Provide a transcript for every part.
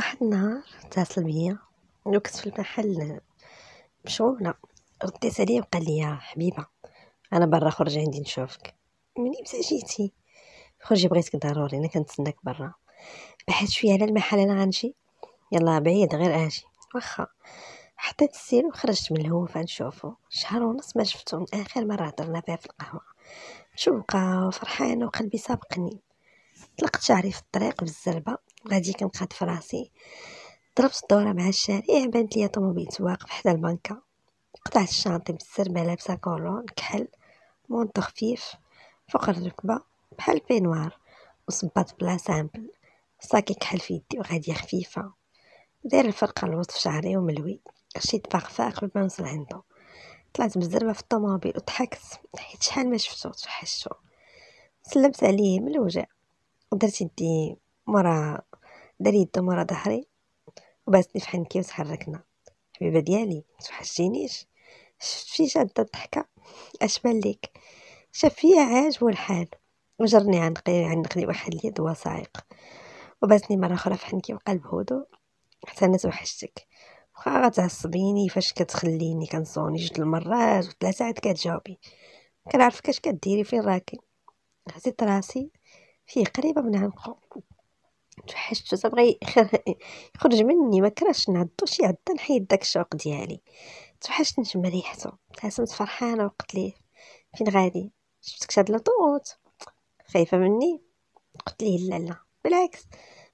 واحد النهار اتصل بيا وكنت في المحل مشغولة رديت عليا وقال لي حبيبة انا برا خرج عندي نشوفك مني بتا جيتي خرجي بغيتك ضروري انا كنتسناك برا بحثت شويه على المحل انا غنجي يلا بعيد غير اجي واخا حطيت السير وخرجت من الهوفة نشوفو شهر ونص ما شفتو من اخر مره هضرنا فيها في القهوه مشوقه وفرحانه وقلبي سابقني طلقت شعري في الطريق بالزربه غادي كنقاد فراسي ضربت الدورة مع الشارع بانت ليا طوموبيلت واقف حدا البنكة قطعت الشانطي بالسربة لابسة كولون كحل مونطو خفيف فوق الركبة بحال بينوار وصبات بلا سامبل صاكي كحل في يدي وغادية خفيفة داير الفرقة الوسط في شعري وملوي شيت فاغفاق قبل ما نوصل عندو طلعت بالزربة في الطوموبيل وضحكت حيت شحال ما شفتو توحشتو سلمت عليه من الوجع ودرت يدي مرا يدو مورا ظهري في فحنكي وتحركنا حبيبه ديالي متوحشتينيش شفتي شاده الضحكه اش ليك شاف فيا عاجبو الحال وجرني عن عنقني واحد اليد وصايق وباسني مره اخرى فحنكي وقلب هدوء حتى انا توحشتك وخا غتعصبيني فاش كتخليني كنصوني جوج المرات وثلاثه عاد كتجاوبي كنعرفك اش كديري فين راكي هزيت راسي فيه قريبه من عنقو توحشتو تبغي يخرج مني ما كرهش نعضو شي عضه نحيد داك الشوق ديالي توحشت نشم ريحته ابتسمت فرحانه وقلت ليه فين غادي شفتك شاد لطوط خايفه مني قلت ليه لا لا بالعكس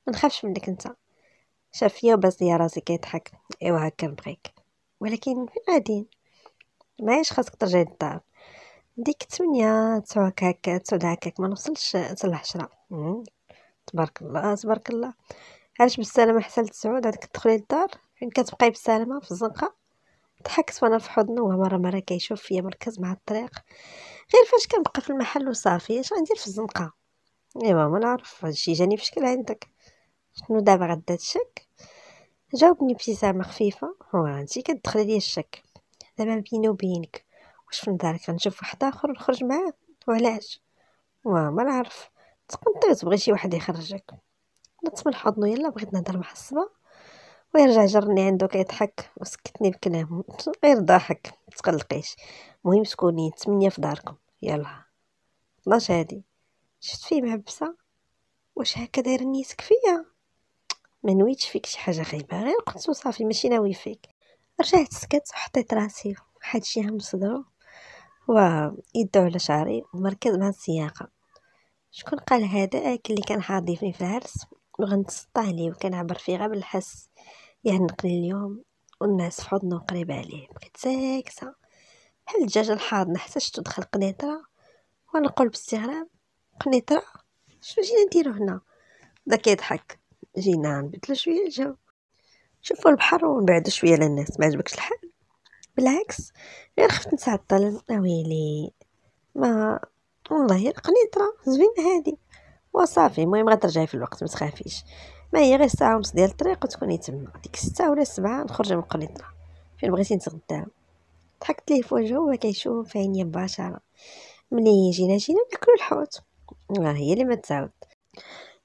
ما نخافش منك انت شاف فيا وباز ليا راسي كيضحك ايوا هكا نبغيك ولكن فين غادي معايش خاصك ترجعي للدار ديك 8 9 هكاك 9 هكاك ما نوصلش حتى تبارك الله آه، تبارك الله علاش بالسلامه حسن سعود عندك تدخلي للدار فين كتبقاي بالسلامه في الزنقه ضحكت وانا في حضنه وهو مره مره كيشوف فيا مركز مع الطريق غير فاش كنبقى في المحل وصافي اش غندير في الزنقه ايوا ما نعرف هادشي جاني في شكل عندك شنو دابا غدا الشك جاوبني ابتسامه خفيفه هو انت كتدخلي ليا الشك دابا بيني وبينك واش في نظرك غنشوف واحد اخر نخرج معاه وعلاش وما نعرف تقنطي وتبغي شي واحد يخرجك نط من حضنو يلا بغيت نهضر مع الصبا ويرجع جرني عنده كيضحك وسكتني بكلامه غير ضحك متقلقيش المهم سكونين تمنية في داركم يلا طناش هادي شفت فيه معبسة واش هكا داير نيتك فيا ما نويتش فيك شي حاجه خايبه غير قلت صافي ماشي ناوي فيك رجعت سكت وحطيت راسي واحد شي هم صدرو ويدو على شعري ومركز مع السياقه شكون قال هذاك اللي كان حاضي في العرس وغنتسطى عليه وكنعبر فيه غير بالحس يهنقني اليوم والناس في حضنه قريب عليه بقيت ساكسه بحال الدجاجة الحاضنة حتى شفتو دخل قنيطرة ونقول باستغراب قنيطرة شنو جينا نديرو هنا بدا كيضحك جينا نبدلو شوية الجو شوفوا البحر ونبعدو شوية على الناس ما عجبكش الحال بالعكس غير خفت نتعطل اويلي ما والله هي القنيطره زوينه هادي وصافي المهم غترجعي في الوقت ما تخافيش ما هي غير ساعه ونص ديال الطريق وتكوني تما ديك ستة ولا سبعة نخرج من القنيطره فين بغيتي نتغداو ضحكت ليه في وجهه وهو كيشوف عينيا مباشره ملي جينا جينا ناكلو الحوت هي اللي ما تعاود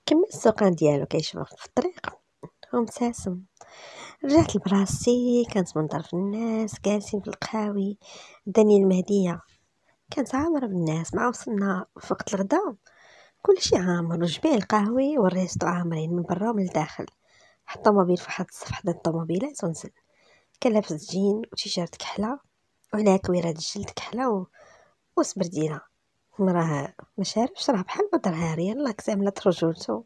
كمل السوقان ديالو كيشوف في الطريق ومبتسم رجعت لبلاصتي كانت منظر في الناس جالسين في القهاوي داني المهديه كانت عامرة بالناس مع وصلنا في وقت الغداء كلشي عامر وجميع القهوي والريستو عامرين من برا ومن الداخل حط طوموبيل فحط الصفحة الصف حدا الطوموبيلات ونزل كان لابس جين وتيشيرت كحلة وعليها كويرات الجلد كحلة و... وسبرديلة مراه ما شاربش راه بحال بدر هاري يلا كتعملت رجولتو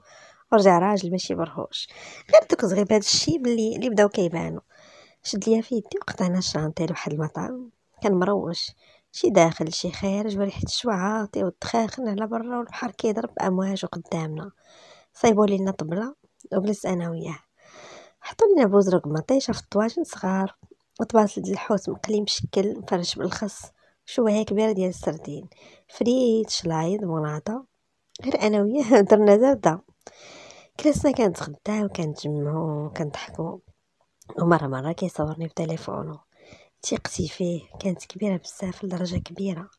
ورجع راجل ماشي برهوش غير دوك زغيب هاد الشيء بلي اللي بداو كيبانو شد ليا في يدي وقطعنا الشانطي لواحد المطعم كان مروش شي داخل شي خارج وريحة الشوا عاطي والدخاخن على برا والبحر كيضرب امواج قدامنا صايبوا لينا طبلة وجلست أنا وياه حطوا لينا بوزرق مطيشة في الطواجن صغار وطباسل الحوت مقلي مشكل مفرش بالخس شوية كبيرة ديال السردين فريت شلايض مناطه غير أنا وياه درنا زردة كانت جمعو كنتجمعو كنضحكو ومرة مرة كيصورني تليفونو ثقتي فيه كانت كبيرة بزاف لدرجة كبيرة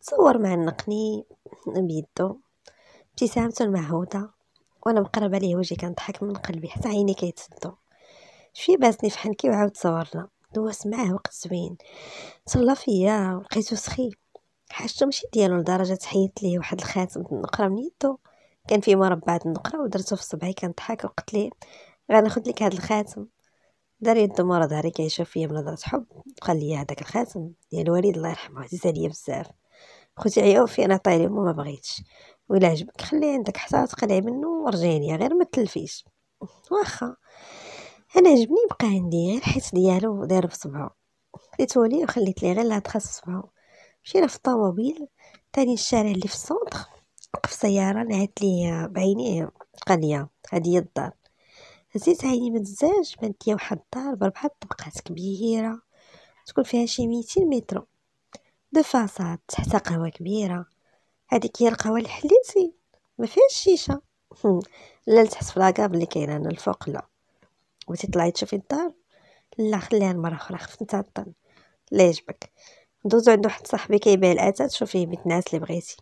تصور مع النقني بيدو ابتسامته المعهودة وانا مقربة ليه وجهي كنضحك من قلبي حتى عيني كيتسدو شوي باسني في حنكي وعاود صورنا دوس معاه وقت زوين تهلا فيا لقيتو سخي حاجته ماشي ديالو لدرجة حيت ليه واحد الخاتم النقرة من يدو كان فيه مربع د النقرة ودرتو في صبعي كنضحك وقلت ليه غناخد لك هاد الخاتم داري انت مرض ظهري يعني يشوف فيا بنظرة حب قال لي هذاك الخاتم ديال الوالد الله يرحمه عزيز عليا بزاف خوتي عياو في انا طايلي وما بغيتش ولا عجبك خليه عندك حتى تقلعي منه ورجيني غير ما تلفيش واخا انا عجبني بقى عندي غير حيت ديالو داير بصبعو ديتو ليه وخليت ليه غير لا تخص صبعو مشينا في الطوموبيل تاني الشارع اللي في السونتر وقف سياره نعت لي بعينيه قال لي هذه هي الدار عزيز عيني من الزاج بانت ليا واحد الدار بربعة طبقات كبيرة تكون فيها شي ميتين متر دو فاصاد تحتها قهوة كبيرة هاديك هي القهوة اللي حليتي ما فيهاش شيشة لا لتحت في لاكاب اللي كاينة هنا الفوق لا بغيتي تطلعي تشوفي الدار لا خليها لمرة أخرى خفت نتعطل لا يعجبك ندوزو عند واحد صاحبي كيبيع الاتات شوفيه بنت الناس اللي بغيتي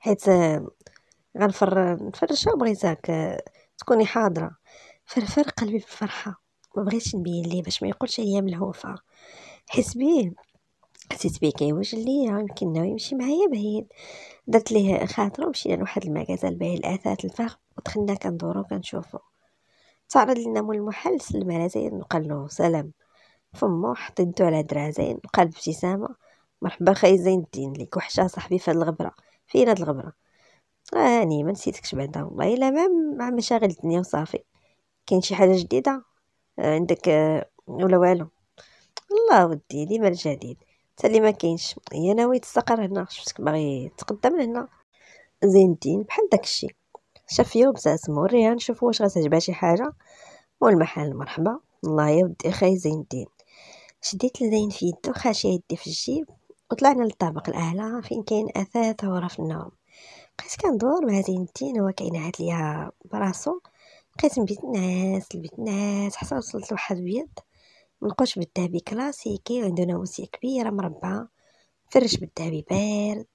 حيت آه، غنفر نفرشها بغيتك آه، تكوني حاضره فرفر قلبي بالفرحة ما بغيتش نبين ليه باش ما يقولش عليا ملهوفه حس بيه حسيت بيه كيوج ليا يمكن ناوي يمشي معايا بعيد درت ليه خاطرو ومشينا لواحد المغازل بيع الاثاث الفخم ودخلنا كندورو كنشوفو تعرض لنا مول المحل سلم على زين وقال له سلام فمو حط يدو على درا زين وقال بابتسامه مرحبا خاي زين الدين ليك وحشه صاحبي في هاد الغبره فين هاد الغبره هاني آه ما نسيتكش بعدا والله الا ما مع مشاغل الدنيا وصافي كاين شي حاجه جديده آه، عندك آه، ولا والو الله ودي ديما الجديد حتى اللي ما كاينش هي ناوي تستقر هنا شفتك باغي تقدم لهنا زين الدين بحال داكشي شاف يوم بزاف موريها نشوف واش غتعجبها شي حاجه والمحل مرحبا الله يا ودي خاي زين الدين شديت الزين في يدو وخاشي يدي في الجيب وطلعنا للطابق الاعلى فين كاين اثاث غرف النوم بقيت كندور مع زين الدين هو عاد ليا براسو بقيت نبيت ناس لبيت ناس حتى وصلت لواحد بيض منقوش بالذهبي كلاسيكي وعندو نواسية كبيرة مربعة مفرش بالذهبي بارد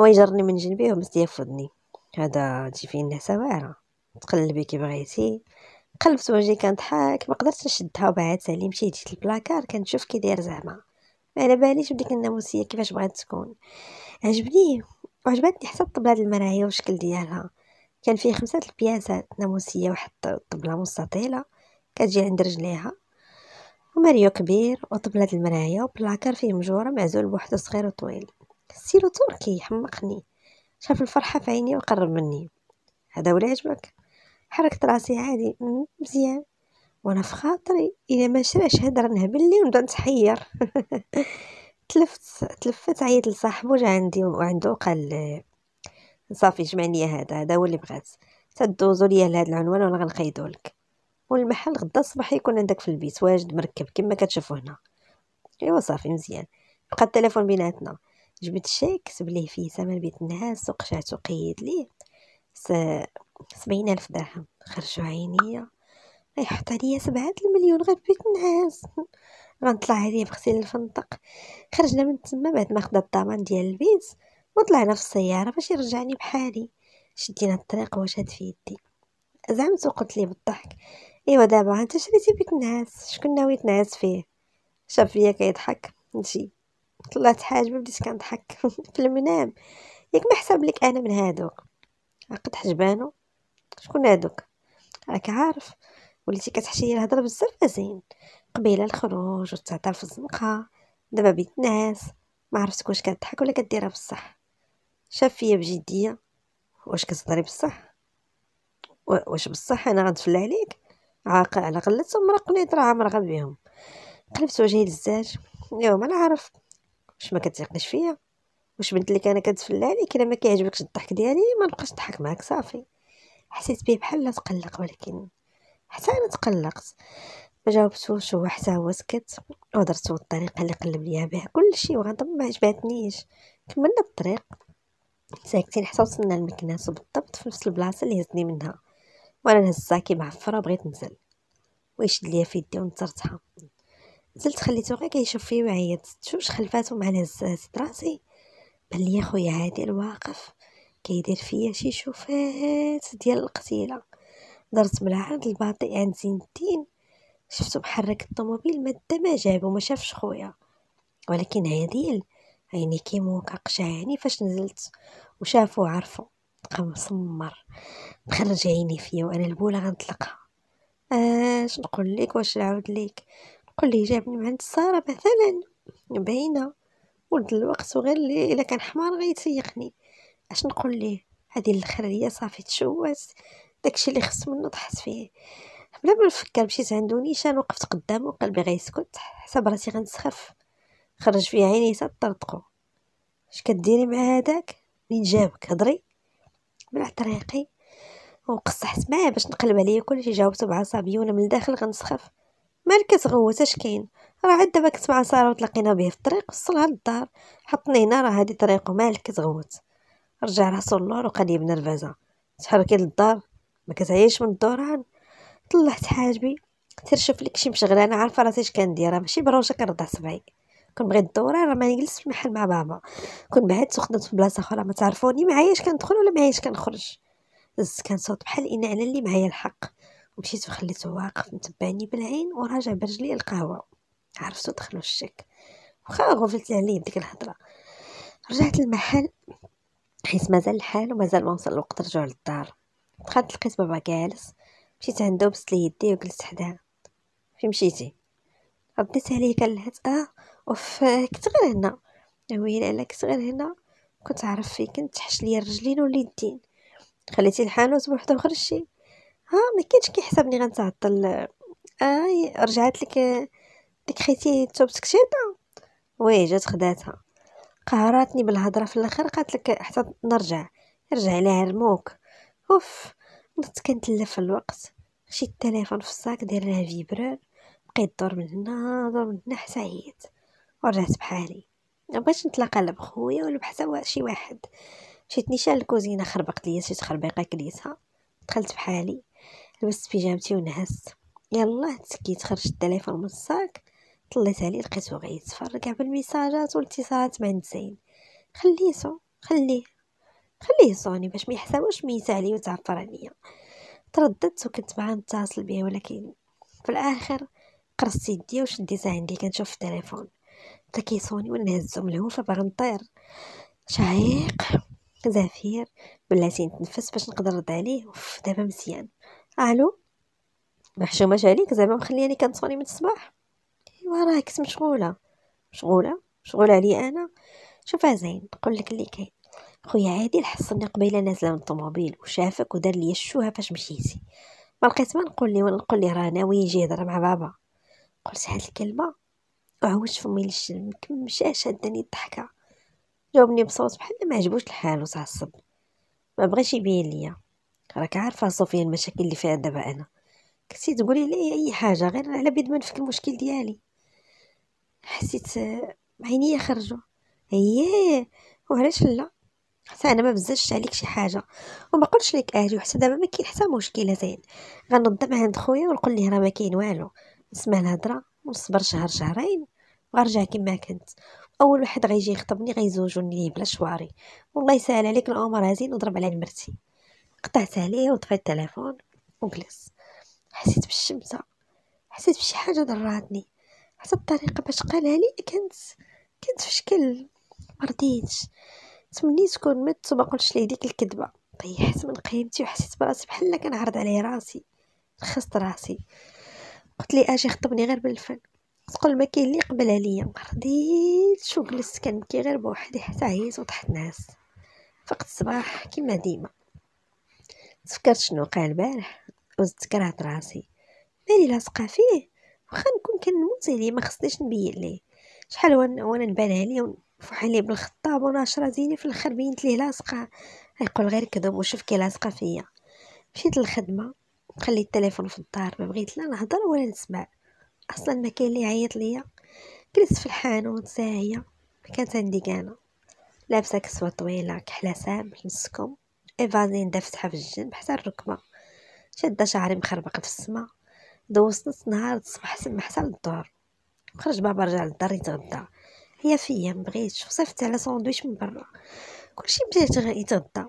هو يجرني من جنبي ومس ليا فودني هذا تجي فيه النعسة واعرة تقلبي كي بغيتي قلبت وجهي كنضحك ما قدرتش نشدها وبعدت عليه مشيت جيت البلاكار كنشوف كي داير زعما ما على باليش بديك الناموسيه كيفاش بغات تكون عجبني وعجبتني حتى الطبله هاد المرايا والشكل ديالها كان فيه خمسة البيانسات ناموسية واحد الطبلة مستطيلة كتجي عند رجليها وماريو كبير وطبلة المرايا وبلاكار فيه مجورة معزول بوحدة صغير وطويل ستيلو تركي حمقني شاف الفرحة في عيني وقرب مني هذا ولا عجبك حركت راسي عادي مزيان وانا في خاطري الا ما شراش هضره نهبل لي ونبدا نتحير تلفت تلفت عيط لصاحبو جا عندي وعندو قال صافي جمعني هذا هذا هو اللي بغات تدوزو ليا لهذا العنوان ولا غنقيدو لك والمحل غدا الصباح يكون عندك في البيت واجد مركب كما كتشوفو هنا ايوا صافي مزيان بقى التليفون بيناتنا جبت الشيك كتب ليه فيه ثمن بيت النعاس وقشعت قيد ليه س... سبعين ألف درهم خرجوا عينيا غيحط عليا سبعة المليون غير بيت النعاس غنطلع عليه بغسيل الفندق خرجنا من تما بعد ما خدا الضمان ديال البيت وطلعنا في السيارة باش يرجعني بحالي شدينا الطريق وشاد في يدي زعمت وقلت لي بالضحك ايوا دابا انت شريتي بيت نعاس شكون ناوي تنعس فيه شاف ليا كيضحك نجي طلعت حاجبه بديت كنضحك في المنام ياك ما حساب لك انا من هادوك عقد حجبانو شكون هادوك راك عارف وليتي كتحشي الهضره بزاف زين قبيله الخروج وتعطل في الزنقه دابا بيت ناس ما عرفتك واش كتضحك ولا كديرها بصح شاف فيا بجديه واش كتهضري بصح واش بصح انا غنتفلى عليك عاقل على قلتهم مراقني دراهم عامره بهم قلبت وجهي للزاج اليوم انا عارف واش ما كتيقنيش فيا واش بنت لك انا كتفل عليك الا ما كيعجبكش الضحك ديالي ما نبقاش نضحك معاك صافي حسيت بيه بحال تقلق ولكن حتى انا تقلقت ما جاوبتوش هو حتى هو سكت ودرت بالطريقه اللي قلب ليا بها كلشي وغنضم ما عجبتنيش كملنا الطريق ساكتين حتى وصلنا للمكناس بالضبط في نفس البلاصه اللي هزني منها وانا نهزها كي معفره بغيت نزل ويشد ليا في يدي ونترتها نزلت خليته غير كيشوف فيا ويعيط شوف خلفاتو مع الهزات راسي بان ليا خويا هادي واقف كيدير فيا شي شوفات ديال القتيله درت بالعرض الباطئ عند زين الدين شفتو محرك الطوموبيل ما ما جابو ما شافش خويا ولكن عادل عيني كيمو كقشعاني فاش نزلت وشافو عرفو بقى مسمر مخرج عيني فيا وانا البوله غنطلقها آه، اش آه نقول لك واش نعاود لك نقول ليه جابني من عند ساره مثلا باينه ولد الوقت وغير لي الا كان حمار غيتيقني اش نقول ليه هذه الخريه صافي تشوات داكشي اللي خص منو طحت فيه بلا ما نفكر مشيت عندو نيشان وقفت قدامو قلبي غيسكت حسب راسي غنسخف خرج فيها عيني حتى طرطقو اش كديري مع هذاك من جابك هضري من طريقي وقصحت معاه باش نقلب عليه كلشي جاوبته بعصبيه وانا من الداخل غنسخف مالك كتغوت اش كاين راه عاد دابا كنت مع ساره وتلاقينا به في الطريق وصلها للدار حطني هنا راه هادي طريقه مالك كتغوت رجع راسو اللور وقال لي بنرفزه تحركي للدار ما كتعيش من الدوران طلعت حاجبي ترشف لك شي مشغله انا عارفه راسي اش كندير ماشي بروشه كنرضع صبعي كنبغي الدوره راه ما نجلس في المحل مع بابا كون بعد سخنت في بلاصه اخرى ما تعرفوني معاياش كندخل ولا معاياش كنخرج زدت صوت بحال ان انا اللي معايا الحق ومشيت وخليته واقف متبعني بالعين وراجع برجلي القهوه عرفتو دخلو الشك واخا غفلت عليه بديك الهضره رجعت للمحل حيت مازال الحال ومازال ما وصل الوقت رجوع للدار دخلت لقيت بابا جالس مشيت عندو وبست ليه يدي وجلست حداه فين مشيتي رديت عليه كنلهت اه اوف كنت غير هنا ويلي على كنت غير هنا كنت عارف فين كنت تحش ليا الرجلين واليدين خليتي الحانوت بوحدو وخرجتي ها ما كاينش كيحسبني غنتعطل اي آه رجعت لك ديك خيتي التوب شيطه وي جات خداتها قهراتني بالهضره في الاخر قالت لك حتى نرجع رجع لها رموك اوف نط كنتلف في الوقت شي التليفون في الصاك داير لها فيبرور بقيت دور من هنا دور من هنا حتى عييت ورجعت بحالي باش نتلاقى بخويا ولا بحسب شي واحد مشيت نيشان الكوزينه خربقت ليا شي تخربيقه كليتها دخلت بحالي لبست بيجامتي ونعست يلا تسكيت خرجت التليفون من الصاك طليت عليه لقيتو غير بالميساجات والاتصالات مع زين صو خليه خليه صوني باش ما يحسبوش ميت عليا وتعفر عليا ترددت وكنت معاه نتصل بيه ولكن في الاخر قرصت يدي وشديتها عندي كنشوف التليفون بدا كيصوني وانا نهز من الهوفه باغا نطير شهيق زفير بلاتي نتنفس باش نقدر نرد عليه اوف دابا مزيان الو محشوماش عليك زعما مخلياني كنصوني من الصباح ايوا راه كنت مشغوله مشغوله مشغوله عليا انا شوفها زين نقول لك اللي كاين خويا عادل حصلني قبيله نازله من الطوموبيل وشافك ودار لي الشوهه فاش مشيتي ما لقيت ما نقول لي ونقول لي راه ناوي يجي يهضر مع بابا قلت هاد الكلمه عوج فمي للشلم مكمشاش هداني الضحكه جاوبني بصوت بحال ما عجبوش الحال وتعصب ما بغاش يبين ليا راك عارفه صوفيا المشاكل اللي فيها دابا انا كنتي تقولي لي اي حاجه غير على بيد ما نفك المشكل ديالي حسيت عينيا خرجوا اييه وعلاش لا حتى انا ما بزاش عليك شي حاجه وما قلتش لك اهلي وحتى دابا ما كاين حتى مشكله زين غنضم عند خويا ونقول ليه راه ما كاين والو نسمع الهضره ونصبر شهر شهرين وغرجع كما كنت اول واحد غيجي يخطبني غيزوجوني ليه بلا شواري والله يسهل عليك الامر هزين وضرب على مرتي قطعت عليه وطفيت التليفون وجلس حسيت بالشمسة حسيت بشي حاجة ضراتني حتى الطريقة باش قالها لي كانت كانت في شكل مرضيتش تمنيت كون مت وما قلتش ليه ديك الكذبة طيحت من قيمتي وحسيت براسي بحال كنعرض عليه راسي رخصت راسي قلت لي اجي خطبني غير بالفن تقول ما كاين اللي يقبل عليا ما شو جلست كنبكي غير بوحدي حتى عييت وطحت نعس فقت الصباح كيما ديما تفكرت شنو وقع البارح وزدت كرهت راسي مالي لاصقه فيه واخا نكون كنموت عليه ما خصنيش نبين ليه شحال وانا نبان عليه ونفوح عليه بالخطاب وناشرة زيني في الاخر بينت ليه لاصقه يقول غير كذب وشوف كي لاصقه فيا مشيت للخدمه خليت التليفون في الدار ما بغيت لا نهضر ولا نسمع اصلا ما كاين اللي يعيط ليا جلست في الحانوت ساهيه ما كانت عندي كانا لابسه كسوه طويله كحله سام نسكم ايفازين دافتها في الجنب حتى الركبه شاده شعري مخربقه في السما دوزت نص نهار الصباح سما حتى للدار خرج بابا رجع للدار يتغدى هي فيا مبغيتش وصيفطت على ساندويتش من برا كلشي بدا يتغدى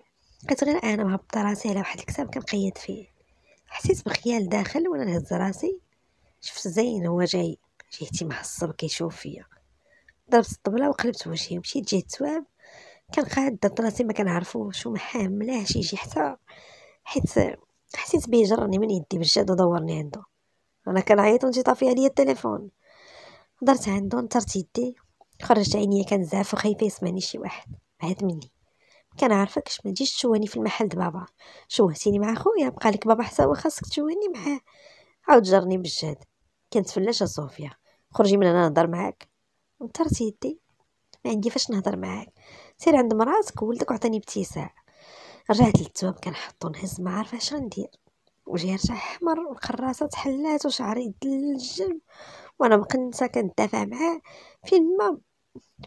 كنت غير انا مهبطه راسي على واحد الكتاب كنقيد فيه حسيت بخيال داخل وانا نهز راسي شفت زين هو جاي جهتي معصب كيشوف فيا ضربت الطبله وقلبت وجهي ومشيت جهه التواب كان قاعد درت راسي ما كنعرفوش وما حاملاهش يجي حتى حيت حسيت بيه جرني من يدي بالجد ودورني عنده انا كنعيط ونجي طافي عليا التليفون درت عنده نترت يدي خرجت عينيا زاف وخايفه يسمعني شي واحد بعد مني كنعرفك باش ما تجيش تشوهني في المحل د بابا شوهتيني مع خويا بقى لك بابا حتى هو خاصك تشوهني معاه عاود جرني بالجهد كنتفلاش صوفيا خرجي من هنا نهضر معاك نطرت يدي ما عندي فاش نهضر معاك سير عند مراتك وولدك وعطيني ابتساع رجعت للتواب كنحطو نهز ما عارفه اش غندير وجهي رجع احمر والقراصه تحلات وشعري دلجل وانا مقنصه كندافع معاه فين ما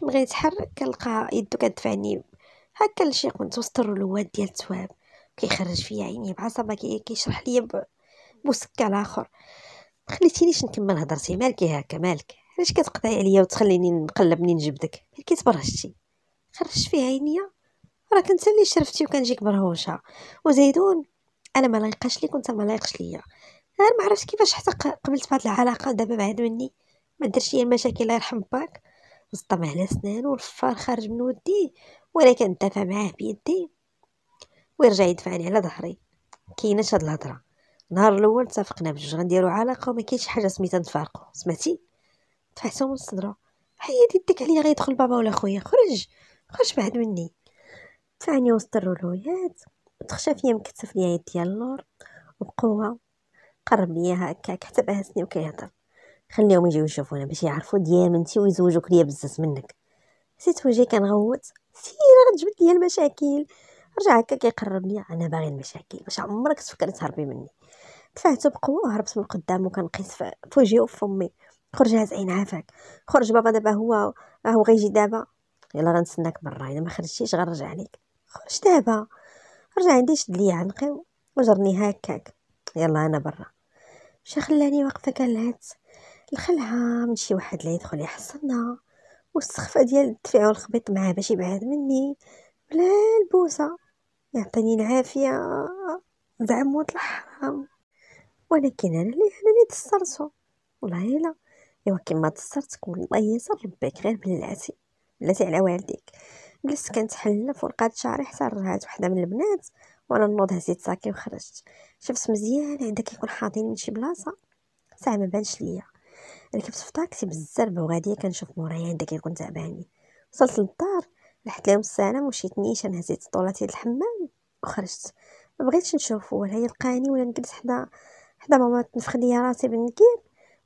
بغيت نتحرك كنلقى يدو كتدفعني هكا لشي كنت وسط الواد ديال التواب كيخرج فيا عيني بعصبة كيشرح ليا بسكر اخر خليتينيش نكمل هضرتي مالكي هكا مالك علاش كتقطعي عليا وتخليني نقلب منين جبدك مالكي تبرهشتي خرجت فيها عينيا راك انت اللي شرفتي وكنجيك برهوشه وزيدون انا ما لايقاش ليك وانت ما لايقش ليا غير ما عرفتش كيفاش حتى قبلت بهاد العلاقه دابا بعد مني ما درتش ليا المشاكل الله يرحم باك زطم على سنانو والفار خارج من وديه ولكن دفع معاه بيدي ويرجع يدفعني على ظهري كاينه هاد الهضره نهار الاول اتفقنا بجوج غنديرو علاقه وما كاينش حاجه سميتها نتفارقوا سمعتي دفعتو من صدره حياتي يدك عليا غيدخل بابا ولا خويا خرج خرج بعد مني دفعني وسط الرولويات تخشى فيا مكتف ليا يد ديال اللور وبقوه قرب ليا هكاك حتى بهسني وكيهضر خليهم يجيو يشوفونا باش يعرفوا ديال منتي ويزوجوك ليا بزاف منك حسيت وجهي كنغوت كثيره غتجبد ليا المشاكل رجع هكا كيقربني انا باغي المشاكل باش عمرك تفكري تهربي مني دفعته بقوه هربت من قدامه كنقيس و فمي خرج هاز عين عافاك خرج بابا دابا هو هو غيجي دابا يلا غنسناك برا الا ما خرجتيش غنرجع عليك خرج دابا رجع عندي شد ليا عنقي وجرني هكاك يلا انا برا مشى خلاني واقفه كنلهت الخلعه من شي واحد لا يدخل يحصلنا والسخفه ديال الدفع والخبيط معاه باش يبعد مني ولا البوسه يعطيني العافيه زعم موت الحرام ولكن انا اللي انا اللي تسترتو والله لا ايوا كيما تسرتك والله يسر ربك غير بلاتي بلاتي على والديك جلست كنتحلف ولقات شعري حتى رجعت وحده من البنات وانا نوض هزيت ساكي وخرجت شفت مزيان عندك يكون حاضين من شي بلاصه ساعه ما بانش ليا ركبت في طاكسي بالزربه وغاديه كنشوف مورايا هدا كيكون تعبانين وصلت للدار لحت لهم السلام ومشيت نيشان هزيت طولاتي للحمام وخرجت ما بغيتش نشوفو ولا يلقاني ولا نجلس حدا حدا ماما تنفخ ليا راسي بالنكير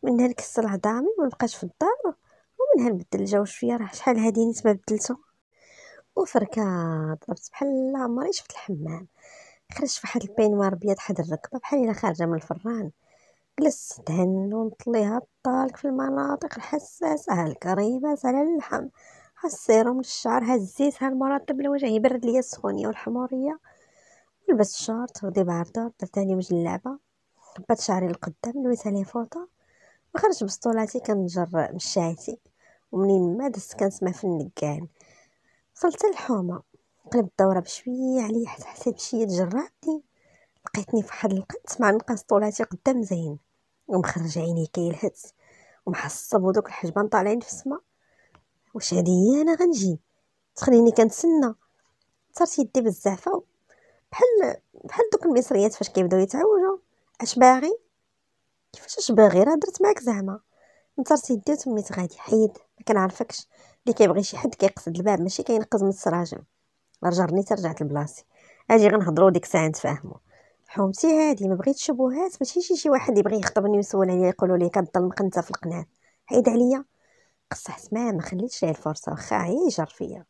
منها نكسل عظامي ومبقاش في الدار ومنها نبدل الجو شويه راه شحال هادي نيت ما بدلتو وفركات ضربت بحال عمري شفت الحمام خرجت فواحد البينوار بيض حد الركبه بحال الا خارجه من الفران جلست نتهن ونطليها طالك في المناطق الحساسة على سهل اللحم السيروم للشعر هزيتها المرطب الوجه يبرد ليا السخونية والحمورية لبست الشورت ودي باردور درت عليه اللعبة حبات شعري القدام لويت عليه فوطة وخرجت بسطولاتي كنجر مشاتي ومنين ما دست كنسمع في النكان وصلت الحومة قلبت الدورة بشوية علي حتى حسيت بشي تجراتني لقيتني حد القنت مع نقص طولاتي قدام زين ومخرج عيني كيلهث ومحصب ودوك الحجبان طالعين في السماء واش هادي هي انا غنجي تخليني كنتسنى صارت يدي بالزعفه بحال بحال دوك المصريات فاش كيبداو يتعوجوا اش باغي كيفاش اش باغي راه درت معاك زعما نصرت يدي وتميت غادي حيد ما كنعرفكش اللي كيبغي شي حد كيقصد الباب ماشي كينقز من السراجم رجعني ترجعت لبلاصتي اجي غنهضروا ديك الساعه نتفاهموا حومتي هادي ما بغيت شبهات ماشي شي شي واحد يبغي يخطبني ويسول عليا يقولوا لي كتظلمك انت في القناه حيد عليا قصحت معاه ما خليتش ليه الفرصه واخا يجر فيا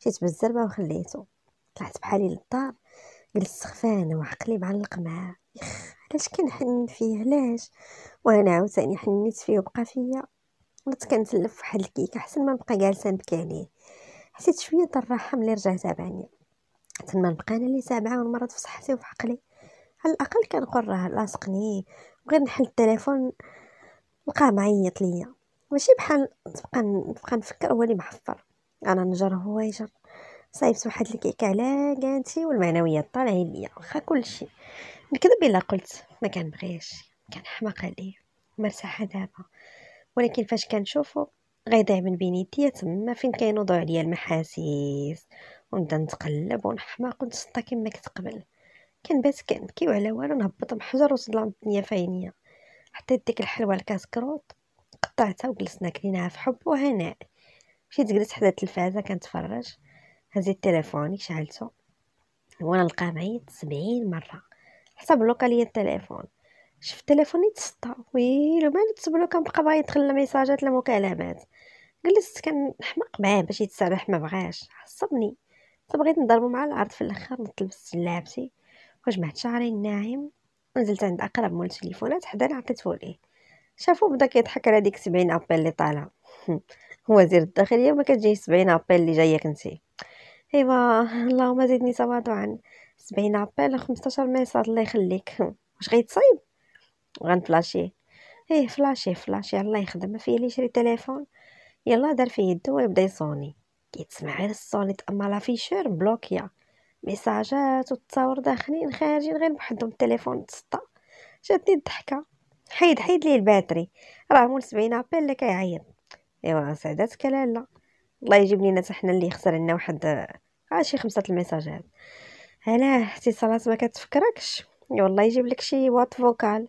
مشيت بالزربه وخليته طلعت بحالي للدار جلست خفانه وعقلي معلق معاه يخ علاش كنحن فيه علاش وانا عاوتاني حنيت فيه وبقى فيا ولات كنتلف فواحد الكيكه حسن ما نبقى جالسه نبكي عليه حسيت شويه الراحه ملي رجع تابعني حتى ما نبقى انا اللي تابعه والمرض في صحتي وفي عقلي على الاقل كنقول راه لاصقني بغيت نحل التليفون لقاه معيط ليا ماشي بحال نبقى نبقى نفكر هو اللي محفر انا نجر هو يجر صايبت واحد الكيكه على كانتي والمعنويات طالعين ليا واخا كلشي نكذب الا قلت ما كان كنحماق عليه مرتاحه دابا ولكن فاش كنشوفو غيضيع من بين يديا تما فين كينوضو عليا المحاسيس ونبدا نتقلب ونحماق ونتسطى كما كنت قبل كان بس كي وعلى والو نهبط بحجر وصدلع الدنيا في حطيت ديك الحلوه الكاسكروت قطعتها وجلسنا كليناها في حب وهناء مشيت جلست حدا التلفازه كنتفرج هزيت تليفوني شعلته وانا نلقى معايا سبعين مره حسب لوكاليه التليفون شفت تليفوني تسطى ويلو مالو تسبلو كنبقى باغي يدخل لا ميساجات لا مكالمات جلست كنحمق معاه باش يتسامح ما بغاش عصبني بغيت نضربو مع العرض في الاخر نطلب سلابتي وجمعت شعري الناعم ونزلت عند اقرب مول تليفونات حدا عطيته ليه شافو بدا كيضحك على ديك 70 ابيل اللي طالعه وزير الداخليه ما كتجي 70 ابيل اللي جايك انت ايوا اللهم زدني تواضعا 70 ابيل 15 ميساج الله يخليك واش غيتصايب غنفلاشيه ايه فلاشي فلاشي الله يخدم فيه لي يشري تليفون يلا دار فيه يدو ويبدا يصوني كيتسمع غير الصوني اما لافيشور بلوكيا ميساجات وتصاور داخلين خارجين غير بحدهم التليفون تسطى جاتني الضحكه حيد حيد لي الباتري راه مول 70 ابل اللي كيعيط ايوا سعداتك لالا الله يجيب لينا حنا اللي خسر لنا واحد غير آه، شي خمسه الميساجات علاه اتصالات ما كتفكركش والله يجيب لك شي وات فوكال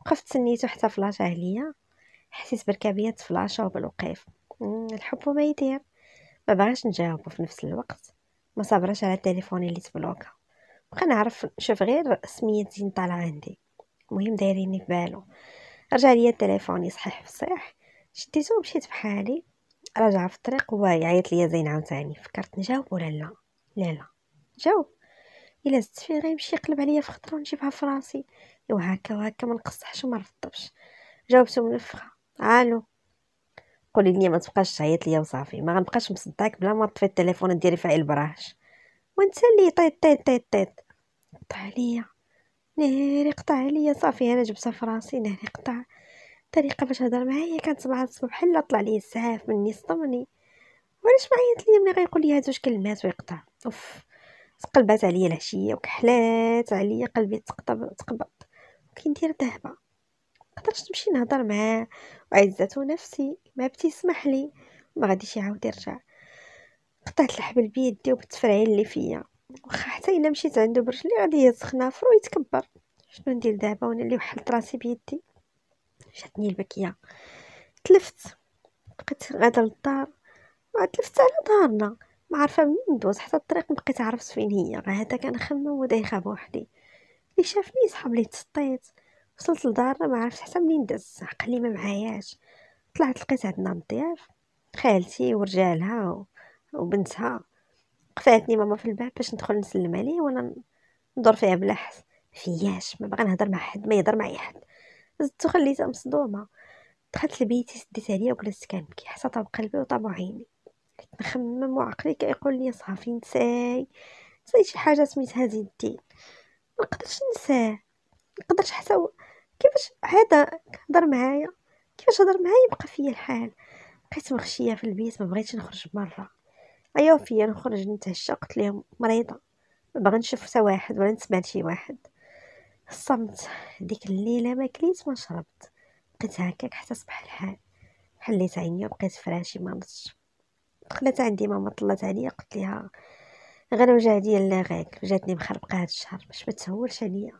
وقفت سنيتو حتى فلاشه عليا حسيت بركابيه فلاشه وبالوقيف الحب ما يدير ما بغاش نجاوبو في نفس الوقت ما صبرش على تليفوني اللي تبلوكا بقى نعرف نشوف غير سميه زين طالع عندي المهم دايريني في بالو رجع ليا تليفوني صحيح في صحيح شديته ومشيت بحالي رجع في الطريق هو يعيط ليا زين عاوتاني فكرت نجاوب ولا لا لا لا جاوب الا زدت فيه غيمشي يقلب عليا في خطره ونجيبها في راسي وهكا وهكا ما نقصحش وما رفضتش جاوبته من الو قولي لي ما تبقاش تعيط ليا وصافي ما غنبقاش مصدعك بلا ما طفي التليفون ديري فاعل براش وانت اللي طيط طيط طيط طيط قطع عليا ناري قطع عليا صافي انا جبتها في راسي ناري قطع الطريقه باش هضر معايا كانت مع الصبح حلا طلع لي السعاف مني صدمني وعلاش ما عيط ليا ملي غيقول لي هاد جوج كلمات ويقطع اوف تقلبات عليا العشيه وكحلات عليا قلبي تقطب تقبض وكندير دابا قدرت نمشي نهضر معاه وعزته نفسي ما بتسمح لي ما غاديش يعاود يرجع قطعت الحبل بيدي وبالتفرعين اللي فيا واخا حتى الا مشيت عنده برجلي غادي يتخنافر ويتكبر شنو ندير دابا وانا اللي وحلت راسي بيدي جاتني البكيه تلفت بقيت غادا للدار ما تلفت على دارنا ما عارفه منين ندوز حتى الطريق بقيت عرفت فين هي غير هذا كان خمم ودا يخاف وحدي اللي شافني يسحب لي تسطيت وصلت لدارنا ما عرفتش حتى منين دز عقلي ما معاياش طلعت لقيت عندنا الضياف خالتي ورجالها وبنتها قفاتني ماما في الباب باش ندخل نسلم عليه وانا ندور فيها بلا حس فياش ما بغا نهضر مع حد ما يهضر معايا حد زدت خليتها مصدومه دخلت لبيتي سديت عليا وجلست كنبكي حتى طاب قلبي وطاب عيني نخمم وعقلي كيقول لي صافي نساي نساي شي حاجه سميتها زين الدين ما نقدرش نساه ما نقدرش حتى كيفاش هذا هضر معايا كيفاش هضر معايا بقى فيا الحال بقيت مغشيه في البيت ما بغيتش نخرج برا عيو فيا نخرج نتعشى قلت لهم مريضه ما باغا نشوف حتى واحد ولا نسمع شي واحد الصمت ديك الليله ما كليت ما شربت بقيت هكاك حتى صبح الحال حليت عيني وبقيت فراشي ما نضش دخلت عندي ماما طلت عليا قلت لها غير وجع ديال لا غاك وجاتني مخربقه هاد الشهر باش ما تسولش عليا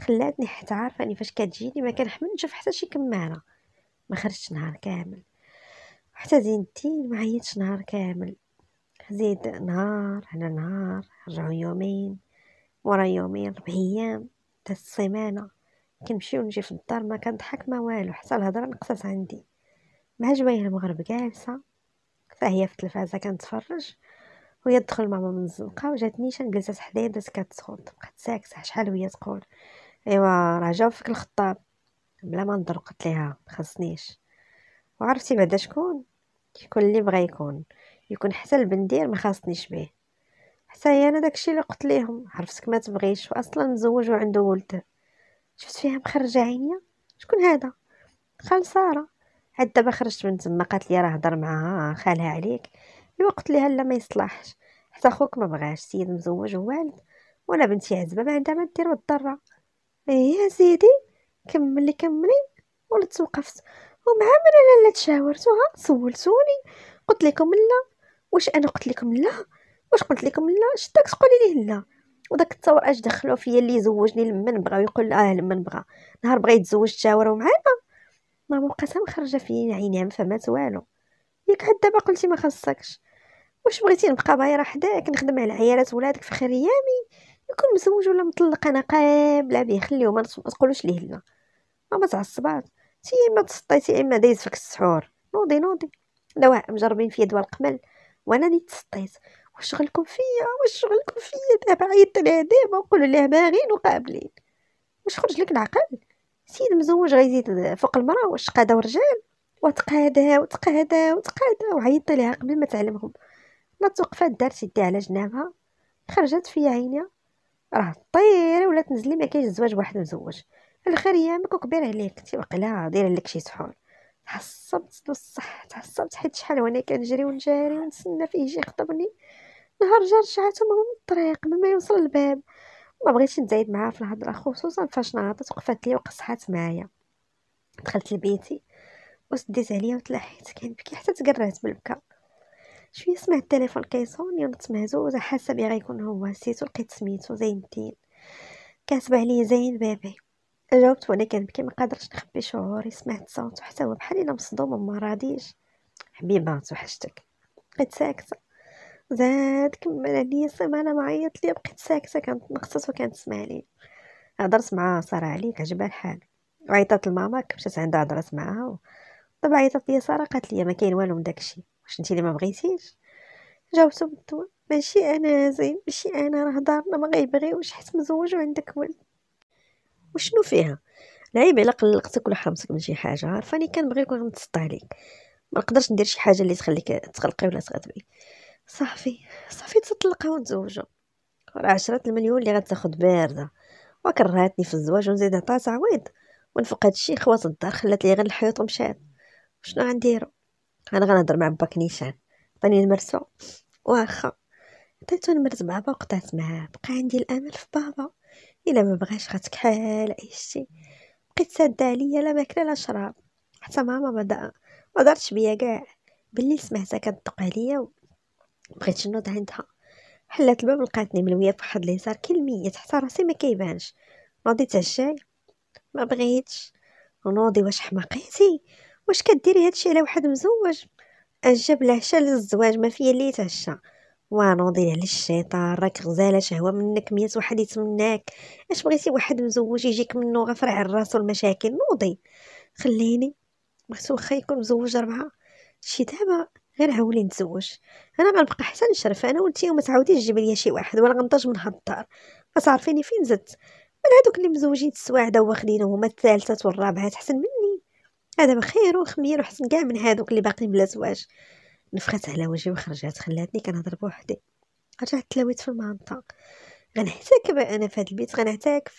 خلاتني حتى عارفه اني فاش كتجيني ما كنحمل نشوف حتى شي كماله ما خرجتش نهار كامل حتى زين الدين ما عيطش نهار كامل زيد نهار على نهار رجعوا يومين ورا يومين ربع ايام حتى السيمانه كنمشي ونجي في الدار ما كنضحك ما والو حتى الهضره نقصت عندي مع جوايه المغرب جالسه فهي في التلفازه كنتفرج وهي تدخل ماما من الزنقه وجاتني شان جلست حدايا بدات كتسخط بقات ساكته شحال وهي تقول ايوا راه جاوب فيك الخطاب بلا ما نضر قلت ليها خصنيش وعرفتي بعدا شكون كيكون اللي بغا يكون يكون حتى البندير ما خاصنيش به حتى هي انا داكشي اللي قلت ليهم عرفتك ما تبغيش واصلا مزوج وعنده ولد شفت فيها مخرجه عينيا شكون هذا خال ساره عاد دابا خرجت من تما قالت لي راه هضر معاها خالها عليك ايوا قلت ليها لا ما يصلحش حتى خوك ما بغاش سيد مزوج ووالد وانا بنتي عزبه ما عندها ما دير والضره ايه يا سيدي كملي كملي ولا توقفت ومع من انا لا تشاورتوها سولتوني قلت لكم لا واش انا قلت لكم لا واش قلت لكم لا شتاك تقولي لي لا وداك التصور اش دخلوا فيا اللي زوجني لما نبغى ويقول اه لما نبغى نهار بغا يتزوج تشاوروا معانا ماما قسم مخرجه في عيني ما فهمات والو ياك حتى دابا قلتي ما خصكش واش بغيتي نبقى بايره حداك نخدم على عيالات ولادك في خير ايامي يكون مزوج ولا مطلق انا قابله به خليه ما تقولوش ليه لا ما تعصبات انت اما تسطيتي اما دايز فيك السحور نوضي نوضي دواء مجربين فيا دواء القمل وانا اللي تسطيت واش شغلكم فيا واش شغلكم فيا دابا عيطت لها دابا وقولوا لها باغين وقابلين واش خرج لك العقل سيد مزوج غيزيد فوق المراه واش قادا ورجال وتقادا وتقادا وتقادا وعيطت لها قبل ما تعلمهم نات توقفات دارت يديها على جنابها خرجت فيا عينيها راه طيري ولا تنزلي ما كاينش زواج واحد مزوج يا يامك وكبير عليك انت وقلا داير لك شي سحور تعصبت بصح تعصبت حيت شحال وانا كنجري ونجاري ونتسنى فيه يجي يخطبني نهار جا رجعته من الطريق من ما يوصل الباب ما بغيتش نزايد معاه في الهضره خصوصا فاش ناضت وقفات لي وقصحات معايا دخلت لبيتي وسديت عليا وتلاحيت كنبكي حتى تقرات بالبكا شويه سمع التليفون كيصوني ونط مهزوزه حاسه بي غيكون هو نسيتو لقيت سميتو زين الدين كاتب عليا زين بابي جاوبت وانا كنبكي ما قادرش نخبي شعوري سمعت صوت حتى هو بحال الا مصدوم وما راضيش حبيبه توحشتك بقيت ساكته زاد كمل عليا السمانه معيط لي بقيت ساكته كانت نقصت تسمع لي هضرت مع ساره عليك عجبها الحال عيطت لماما مشات عندها هضرت معاها دابا عيطات لي ساره قالت لي ما كاين والو من داكشي واش انت اللي ما بغيتيش جاوبته بالدواء ماشي انا زين ماشي انا راه دارنا ما غيبغيوش حيت مزوج وعندك ولد وشنو فيها العيب الا قلقتك ولا حرمتك من شي حاجه عارفاني كنبغي نكون نتسطى عليك ما نقدرش ندير شي حاجه اللي تخليك تقلقي ولا تغضبي صافي صافي تطلقها وتزوجوا راه عشرة المليون اللي غتاخد بارده وكرهاتني في الزواج ونزيد عطات عويض ونفق هادشي خوات الدار خلات لي غير الحيوط ومشات شنو غنديرو انا غنهضر مع باك نيشان عطاني نمرسو واخا عطيتو نمرس بابا وقطعت معاه بقى عندي الامل في بابا الا ما بغاش غتكحل اي عيشتي بقيت ساده عليا لا ماكله لا شراب حتى ماما بدا ما دارتش بيا كاع باللي سمعتها كتدق عليا بغيت نوض عندها حلات الباب لقاتني ملويه فواحد اليسار كلمية حتى راسي ما كيبانش نوضي تعشاي ما بغيتش نوضي واش حماقيتي واش كديري هادشي على واحد مزوج اجاب له شال الزواج ما فيا اللي يتهشى ونوضي على للشيطان راك غزاله شهوه منك ميت واحد يتمناك اش بغيتي واحد مزوج يجيك منو غفر على راسو المشاكل نوضي خليني بغيتو واخا يكون مزوج ربعه شي دابا غير هولي نتزوج انا غنبقى حتى نشرف انا وانت وما تعاوديش تجيب ليا شي واحد ولا غنضج من هاد الدار ما تعرفيني فين زدت من هادوك اللي مزوجين السواعده واخدينهم هما الثالثه والرابعه تحسن مني هذا بخير وخمير وحسن كاع من هذوك اللي باقيين بلا زواج نفخت على وجهي وخرجت خلاتني كنهضر بوحدي رجعت تلاويت في المنطقه بقى انا في هذا البيت غنعتاك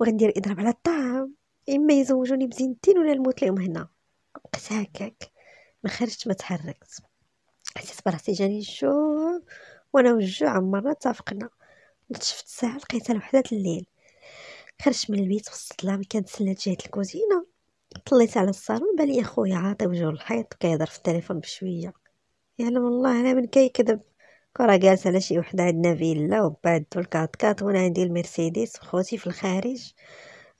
وغندير اضراب على الطعام اما يزوجوني بزين الدين ولا نموت لهم هنا بقيت هكاك ما خرجت ما تحركت حسيت براسي جاني الجوع وانا والجوع مره اتفقنا شفت الساعه لقيتها لوحدات الليل خرجت من البيت وسط الظلام سلات جهه الكوزينه طليت على الصالون بالي اخويا عاطي وجهو الحيط كيهضر في التليفون بشويه يعلم يعني والله انا من كذب كره جالسه على شي وحده عندنا فيلا وبعد عندو الكات كات وانا عندي المرسيدس وخوتي في الخارج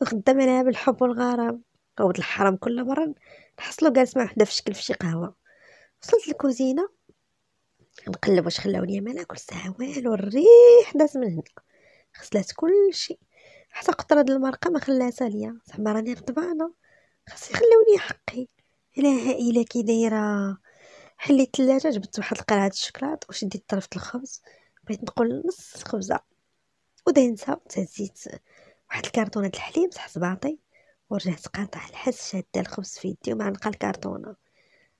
وخدام عليها بالحب والغرام كود الحرام كل مره نحصلو جالس مع وحده في شكل في شي قهوه وصلت للكوزينه نقلب واش خلاوني ما ناكل ساعه والو الريح داز من هنا كل كلشي حتى قطره د المرقه ما خلاتها ليا زعما راني غضبانه خاص يخليوني حقي الا هائله كي دايره حليت الثلاجه جبت واحد القرعه الشكلاط وشديت طرف الخبز بغيت نقول نص خبزه وداينتها تهزيت واحد الكرتونه د الحليب تحت باطي ورجعت قاطع الحس شاده الخبز في يدي ومعلقه الكرتونه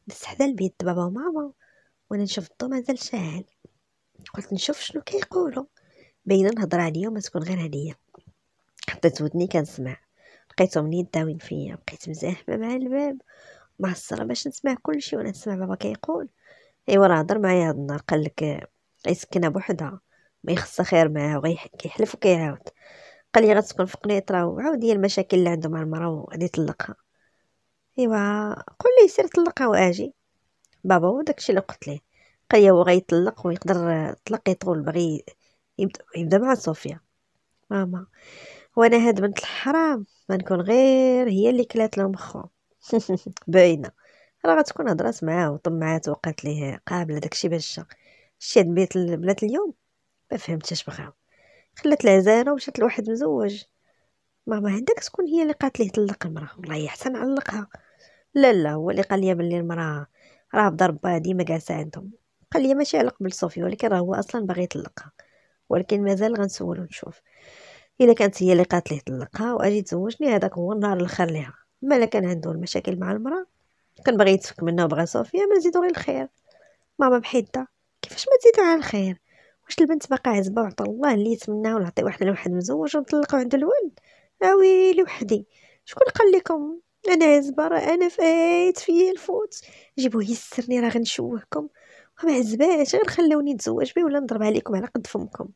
دست حدا البيت بابا وماما وانا نشوف الضو مازال شاعل قلت نشوف شنو كيقولوا باينه الهضره عليا وما تكون غير هديه حطيت ودني كنسمع بقيتهم لي داوين فيا بقيت مزاحمه مع الباب معصره باش نسمع كلشي وانا نسمع بابا كيقول ايوا راه هضر معايا هاد النهار قالك غيسكنها بوحدها ما يخص خير معاه وغيح وكيعاود قال لي غتسكن في قنيطره وعاود هي المشاكل اللي عنده مع المرا وغادي يطلقها ايوا قول لي سير طلقها واجي بابا هو داكشي اللي قلت ليه قال لي هو غيطلق ويقدر طلق يطول بغي يبدا, يبدأ مع صوفيا ماما وانا هاد بنت الحرام ما نكون غير هي اللي كلات لهم خو باينه راه غتكون هضرات معاه وطمعات وقالت ليه قابله داكشي باش شاد شتي هاد البنات اليوم ما فهمتش بغاو خلات العزانه ومشات لواحد مزوج ماما عندك تكون هي اللي قالت ليه طلق المراه والله يحسن علقها لا لا هو اللي قال لي بلي المراه راه بضربها ديما جالسه عندهم قال لي ماشي على قبل صوفي ولكن راه هو اصلا باغي يطلقها ولكن مازال غنسولو نشوف الا كانت هي اللي قالت ليه طلقها واجي تزوجني هذاك هو النهار الاخر ليها مالا كان عنده المشاكل مع المراه كان باغي يتفك منها وبغى صوفيا ما نزيدو غير الخير ماما بحيده كيفاش ما تزيدو على الخير واش البنت باقا عزبه وعطا الله اللي يتمناه ونعطي واحد لواحد مزوج ونطلقو عند الولد اويلي وحدي شكون قال لكم انا عزبه راه انا فايت فيا الفوت جيبو يسرني راه غنشوهكم وما عزباش غير خلوني نتزوج بيه ولا نضرب عليكم على قد فمكم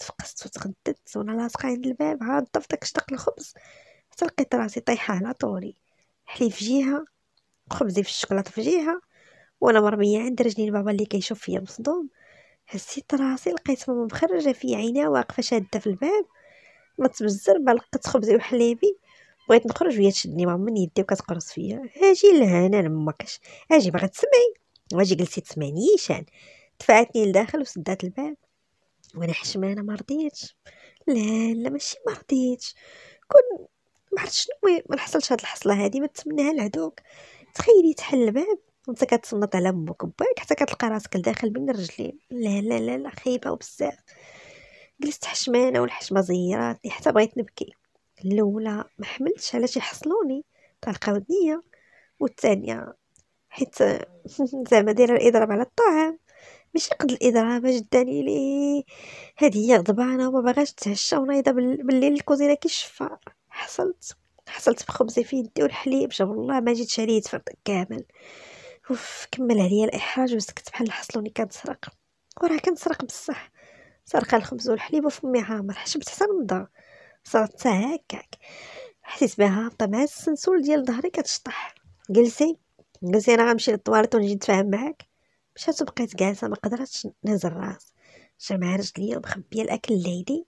تفقست وتغددت وانا لاصقه عند الباب عاد في داك الخبز حتى لقيت راسي طايحه على طولي حليب في جهه خبزي في الشوكولاته في جهه وانا مرميه عند رجلي البابا اللي كيشوف فيا مصدوم حسيت راسي لقيت ماما مخرجه في عينها واقفه شاده في الباب ما تبزر لقيت خبزي وحليبي بغيت نخرج وهي تشدني ماما من يدي وكتقرص فيا اجي لهنا لمكش اجي باغا تسمعي واجي جلسي تسمعني شان دفعتني لداخل وسدات الباب وانا حشمانه ما رضيتش لا لا ماشي ما رضيتش كون ما عرفتش شنو ما حصلش هاد الحصله هادي ما تمنها لعدوك تخيلي تحل الباب وانت كتصنط على امك وباك حتى كتلقى راسك لداخل بين الرجلين لا لا لا لا خايبه وبزاف جلست حشمانه والحشمه زيراتني حتى بغيت نبكي الاولى ما حملتش علاش يحصلوني طلقه ودنيه والثانيه حيت زعما دايره الاضراب على الطعام ماشي قد الاذراع جدا لي هذه هي غضبانه وما بغاش تتعشى ونايضه بالليل الكوزينه كي حصلت حصلت بخبزي في يدي والحليب جاب الله ما جيت شريت فرد كامل اوف كمل عليا الاحراج وسكت بحال حصلوني كنسرق وراه كنسرق بصح سرق الخبز والحليب وفمي عامر حشمت حتى نضا صرت هكاك حسيت بها هابطه مع السنسول ديال ظهري كتشطح جلسي جلسي انا غنمشي للطواليت ونجي نتفاهم معاك مشات وبقيت جالسه ما قدرتش نهز الراس جمع رجليا ومخبيه الاكل ليدي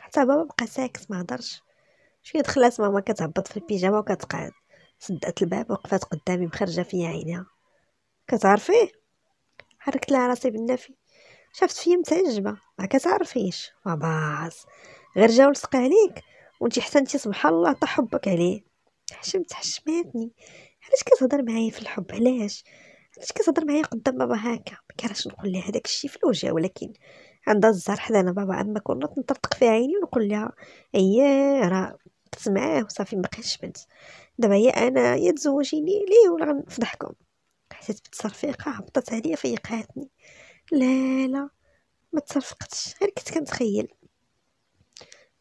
حتى بابا بقى ساكت ما هضرش شويه دخلات ماما كتهبط في البيجامه وكتقعد سدات الباب وقفات قدامي مخرجه فيا عينيها كتعرفيه حركت لها راسي بالنفي شافت فيا متعجبه ما كتعرفيش وباص غير جا ولصق عليك وانتي حسنتي سبحان الله طاح حبك عليه حشمت حشماتني علاش كتهضر معايا في الحب علاش علاش كتهضر معايا قدام بابا هكا ما كرهش نقول لها هذاك الشيء في الوجه ولكن عندها الزهر حدانا بابا اما كنا نطرطق في عيني ونقول لها هي راه بت معاه وصافي ما بقيتش بنت دابا هي انا يا تزوجيني ليه ولا غنفضحكم حسيت بالتصرفيقه هبطت عليا فيقاتني لا لا ما تصرفقتش غير كنت كنتخيل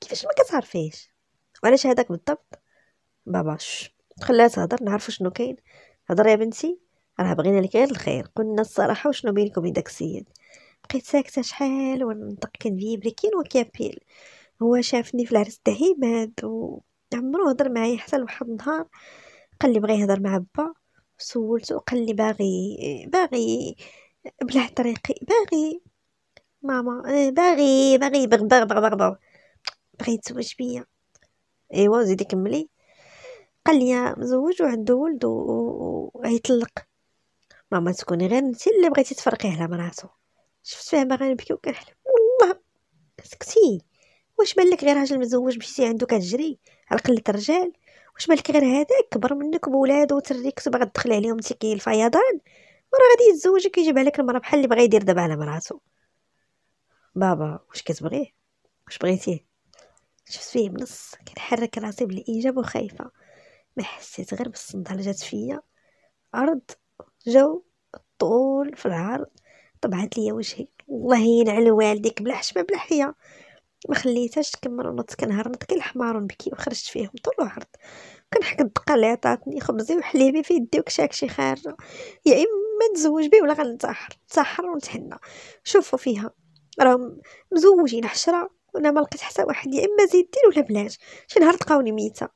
كيفاش ما كتعرفيش وعلاش هذاك بالضبط بابا خلاها تهضر نعرفوا شنو كاين هضر يا بنتي راه بغينا لك غير الخير قلنا الصراحه وشنو بينكم داك السيد بقيت ساكته شحال ونطق كنبيب كين وكابيل هو شافني في العرس تاعي عماد وعمرو هضر معايا حتى لواحد النهار قال لي بغى يهضر مع با سولته قال لي باغي باغي بلا طريقي باغي ماما إيه، باغي باغي بغبغ بغبغ بغ بغى يتزوج بيا ايوا زيدي كملي قال لي مزوج وعندو ولد وغيطلق ماما تكوني غير انت اللي بغيتي تفرقيه على مراتو شفت فيها باغا نبكي وكنحلم والله سكتي واش بالك غير راجل مزوج مشيتي عندو كتجري على قله الرجال واش بالك غير هذاك كبر منك بولادو وتريك تبغى تدخلي عليهم انت كي الفيضان مرة غادي يتزوجك يجيب عليك المرا بحال اللي بغا يدير دابا على مراتو بابا واش كتبغيه واش بغيتيه شفت فيه بنص كنحرك راسي بالاجابه وخايفه ما حسيت غير بالصداع اللي جات فيا ارض جو طول في العرض طبعت ليا وجهي والله ينعل والديك بلا حشمه بلا حياه ما خليتهاش تكمل ونط كنهرنت كي الحمار ونبكي وخرجت فيهم طول العرض كنحك الدقه عطاتني خبزي وحليبي في يدي شي خارجه يا اما نتزوج بيه ولا غنتسحر نتسحر ونتحنى شوفوا فيها راهم مزوجين حشره وانا ما لقيت حتى واحد يا اما زيد دير ولا بلاش شي نهار تلقاوني ميته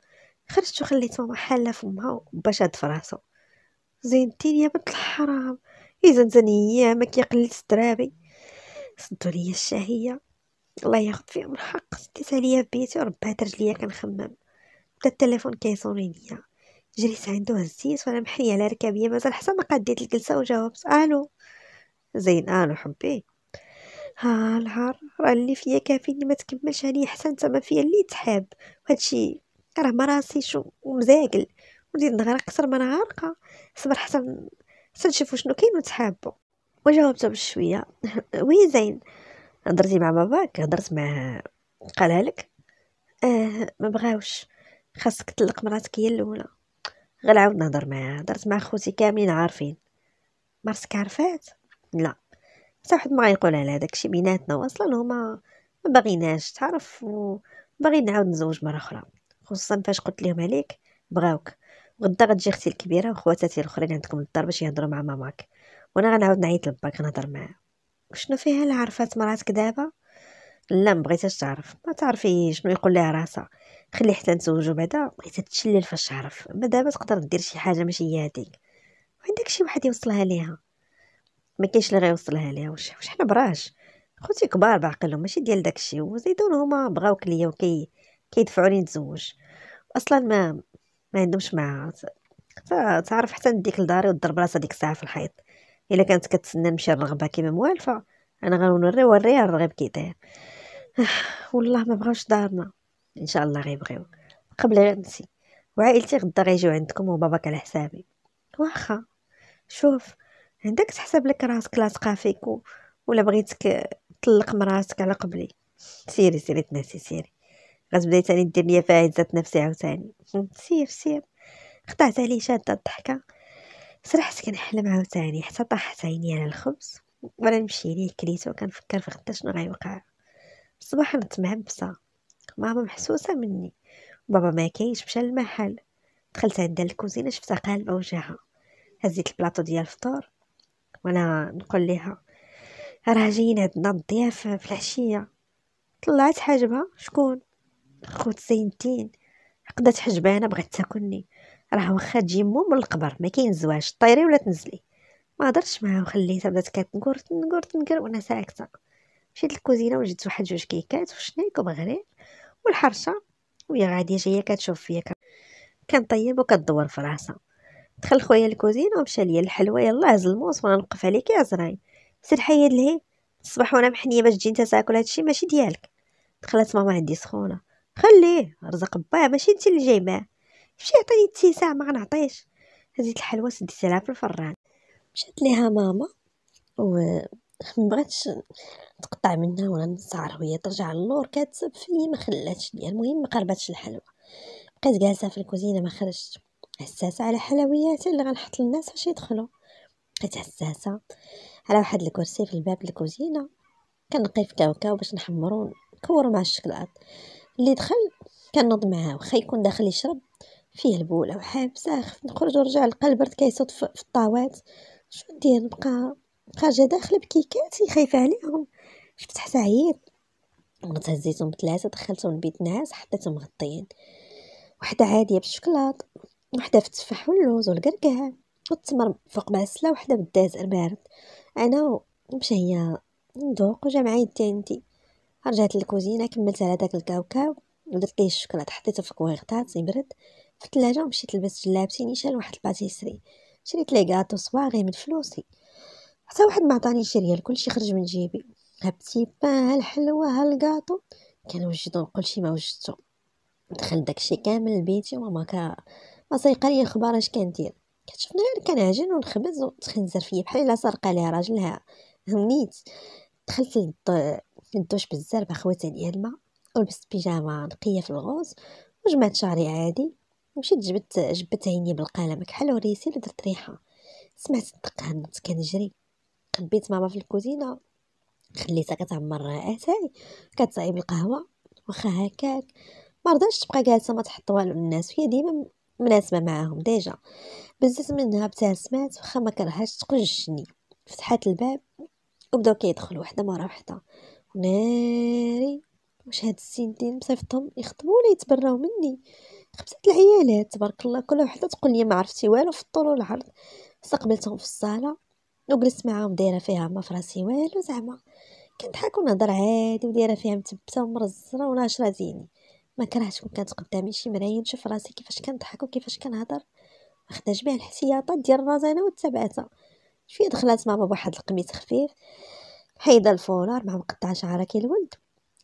خرجت وخليت ماما حاله فمها وباش هاد فراسو زين الدين يا بنت الحرام يا زنزن ما يا سترابي صدو صدوا ليا الشهية الله ياخد فيهم الحق سكت عليا في بيتي وربعت رجليا كنخمم بدا التليفون كيصوني ليا جريت عندو هزيت وانا محيه على ركابيه مازال حتى ما قديت الجلسه وجاوبت الو زين الو حبي ها نهار راه اللي فيا كافي اللي ما تكملش عليا حتى انت ما فيا اللي تحاب وهادشي راه مراسي شو ومزاقل وليت نغرق اكثر ما انا عارقه صبر حسن حسن نشوفو شنو كاين ونتحابو وجاوبته بشويه وي زين هضرتي مع باباك هضرت معاه قالها لك اه ما بغاوش خاصك تطلق مراتك هي الاولى غنعاود نهضر معاه هضرت مع خوتي كاملين عارفين مرسك عرفات لا حتى واحد ما غيقول على داكشي بيناتنا واصلا هما ما باغيناش تعرف وباغي نعاود نزوج مره اخرى خصوصا فاش قلت لهم عليك بغاوك غدا غتجي اختي الكبيره وخواتاتي الاخرين عندكم الدار باش يهضروا مع ماماك وانا غنعاود نعيط لباك نهضر معاه شنو فيها لا عرفات مراتك دابا لا ما بغيتهاش تعرف ما تعرفي شنو يقول لها راسها خلي حتى نتزوجو بعدا بغيتها تشلل فاش تعرف ما دابا تقدر دير شي حاجه ماشي هي هذيك عندك شي واحد يوصلها ليها ما كاينش اللي غيوصلها ليها واش واش حنا براش خوتي كبار بعقلهم ماشي ديال داكشي وزيدون هما بغاوك ليا وكي كيدفعوني نتزوج اصلا ما ما عندهمش مع تعرف حتى نديك لداري وضرب راسها ديك الساعه في الحيط الا كانت كتسنى نمشي الرغبه كيما موالفه انا غنوري وريها كي داير والله ما بغاوش دارنا ان شاء الله غيبغيو قبل غير نسي وعائلتي غدا غيجيو عندكم وباباك على حسابي واخا شوف عندك تحسب لك راسك لاصقه فيك ولا بغيتك طلق مراتك على قبلي سيري سيري تنسي سيري غتبدا تاني دير ليا فيها عزة نفسي عاوتاني سير سير خطعت عليه شاده الضحكه سرحت كنحلم عاوتاني حتى طاحت عيني على الخبز وانا نمشي ليه كليتو كنفكر في غدا شنو غيوقع الصباح انا معبسه ماما محسوسه مني بابا ما كاينش مشى للمحل دخلت عندها الكوزينه شفتها قالبه وجهها هزيت البلاطو ديال الفطور وانا نقول لها راه جايين عندنا الضياف في العشيه طلعت حاجبها شكون خوت سينتين عقدت حجبانه بغات تاكلني راه واخا تجي مو من القبر ما كاين زواج طيري ولا تنزلي ما هضرتش معاها وخليتها بدات كتنقر تنقر تنقر وانا ساكته مشيت للكوزينه وجدت واحد جوج كيكات وشنيك ومغريب والحرشه وهي غاديه جايه كتشوف فيا كنطيب وكدور في راسها دخل خويا للكوزينه ومشى ليا الحلوه يلا هز الموس وانا نوقف عليك يا زراي سير حيد لهي الصباح وانا محنيه باش تجي انت تاكل هادشي ماشي ديالك دخلت ماما عندي سخونه خليه رزق با ماشي انت اللي جاي معاه مشي عطيني التيسع ما غنعطيش هزيت الحلوى سديتها لها في الفران مشات ليها ماما و مبغاتش تقطع منها ولا نصار وهي ترجع للور كاتسب فيا ما خلاتش ليا المهم ما قربتش الحلوى بقيت جالسه في الكوزينه ما خرجتش حساسه على حلويات اللي غنحط للناس فاش يدخلوا بقيت حساسه على واحد الكرسي في الباب الكوزينه كنقي في كاوكاو باش نحمرو نكور مع الشكلاط اللي دخل كنوض معاه واخا يكون داخل يشرب فيه البوله وحابسه خفت نخرج ورجع لقى البرد كيصوت في الطاوات شنو ندير نبقى خارجه داخله بكيكاتي خايفه عليهم شفت حتى عييت ونت هزيتهم بثلاثه دخلتهم لبيت ناس حطيتهم مغطيين وحده عاديه بالشكلاط وحده في التفاح واللوز والكركاع والتمر فوق معسله وحده بالداز بارد انا ومشا هي ندوق وجا معايا يدي عندي رجعت للكوزينه كملت على داك الكاوكاو درت ليه الشكلاط حطيته في الكويغطات يبرد في الثلاجه ومشيت لبست جلابتي نيشان واحد الباتيسري شريت ليه كاطو صباغي من فلوسي حتى واحد ما عطاني ريال كلشي خرج من جيبي هبتي با هالحلوه هالكاطو كنوجدو وجدو كلشي ما وجدتو دخل داكشي كامل لبيتي وماما كا ما صيقه لي اخبار اش كندير كتشوفني غير كنعجن ونخبز وتخنزر فيا بحال الا سرقه ليها راجلها هنيت دخلت للدار ندوش بالزربه خواتها يعني ديال الماء ولبست بيجامه نقيه في الغوز وجمعت شعري عادي مشيت جبت جبت عيني بالقلم كحل وريسي ودرت ريحه سمعت الدق هنت كنجري قلبيت ماما في الكوزينه خليتها كتعمر اتاي كتصايب القهوه واخا هكاك ما رضاش تبقى جالسه ما تحط والو الناس هي ديما مناسبه معاهم ديجا بزاف منها ابتسمات واخا ما كرهاش تقجني فتحات الباب وبداو كيدخلوا وحده مورا وحده ناري واش هاد السنتين مصيفطهم يخطبوا ولا يتبراو مني خمسه العيالات تبارك الله كل وحده تقول لي ما عرفتي والو في الطول والعرض استقبلتهم في الصاله وجلست معاهم دايره فيها ما فراسي والو زعما كنضحك ونهضر عادي ودايره فيها متبته ومرزره وناشره زيني ما كرهتش كون كانت قدامي شي مرايا نشوف راسي كيفاش كنضحك وكيفاش كنهضر خدا جميع الحسياطات ديال الرزانه والتبعاتة شويه دخلات ماما بواحد القميص خفيف حيد الفولار مع مقطع شعرك الولد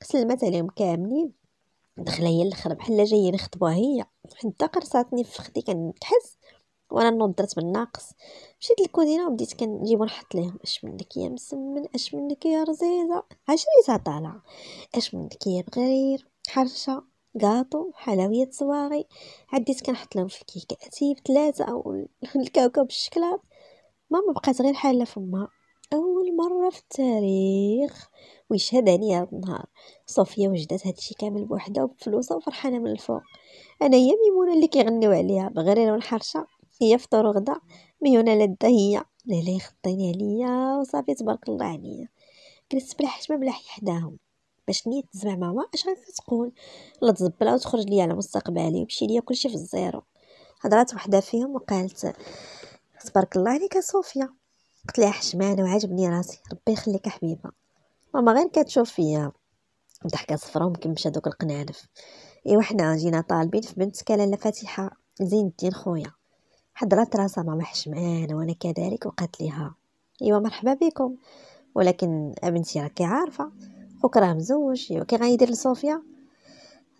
سلمت عليهم كاملين دخل هي الاخر بحال جايه نخطبوها هي حتى قرصاتني في خدي كنتحس وانا نضرت من بالناقص مشيت للكوزينه وبديت كنجيب ونحط ليهم اش منك يا مسمن اش منك يا رزيزه عشريتها طالعه اش منك يا بغرير حرشه كاطو حلويات صواغي عديت كنحط لهم في اتيب بثلاثه او الكاوكاو بالشكلاط ماما بقات غير حاله فمها أول مرة في التاريخ ويشهد عليا هاد النهار صوفيا وجدات هادشي كامل بوحدها وبفلوسها وفرحانة من الفوق أنا هي ميمونة اللي كيغنيو عليها بغريرة والحرشة هي فطور وغدا ميونة لادة هي لهلا يخطيني عليا وصافي تبارك الله عليا جلست بلا حشمة بلا حداهم باش نيت تزمع ماما اش تقول لا تزبلها وتخرج ليا على مستقبلي ويمشي ليا كلشي في الزيرو هضرات وحده فيهم وقالت تبارك الله عليك صوفيا قلت لها حشمان وعجبني راسي ربي يخليك حبيبه ماما غير كتشوف فيا ضحكه صفرا ومكمشه دوك القنانف ايوا حنا جينا طالبين في بنتك لاله فاتحه زين الدين خويا حضرات راسها ماما حشمان وانا كذلك وقالت ليها ايوا مرحبا بكم ولكن بنتي راكي عارفه خوك راه مزوج ايوا كي غيدير لصوفيا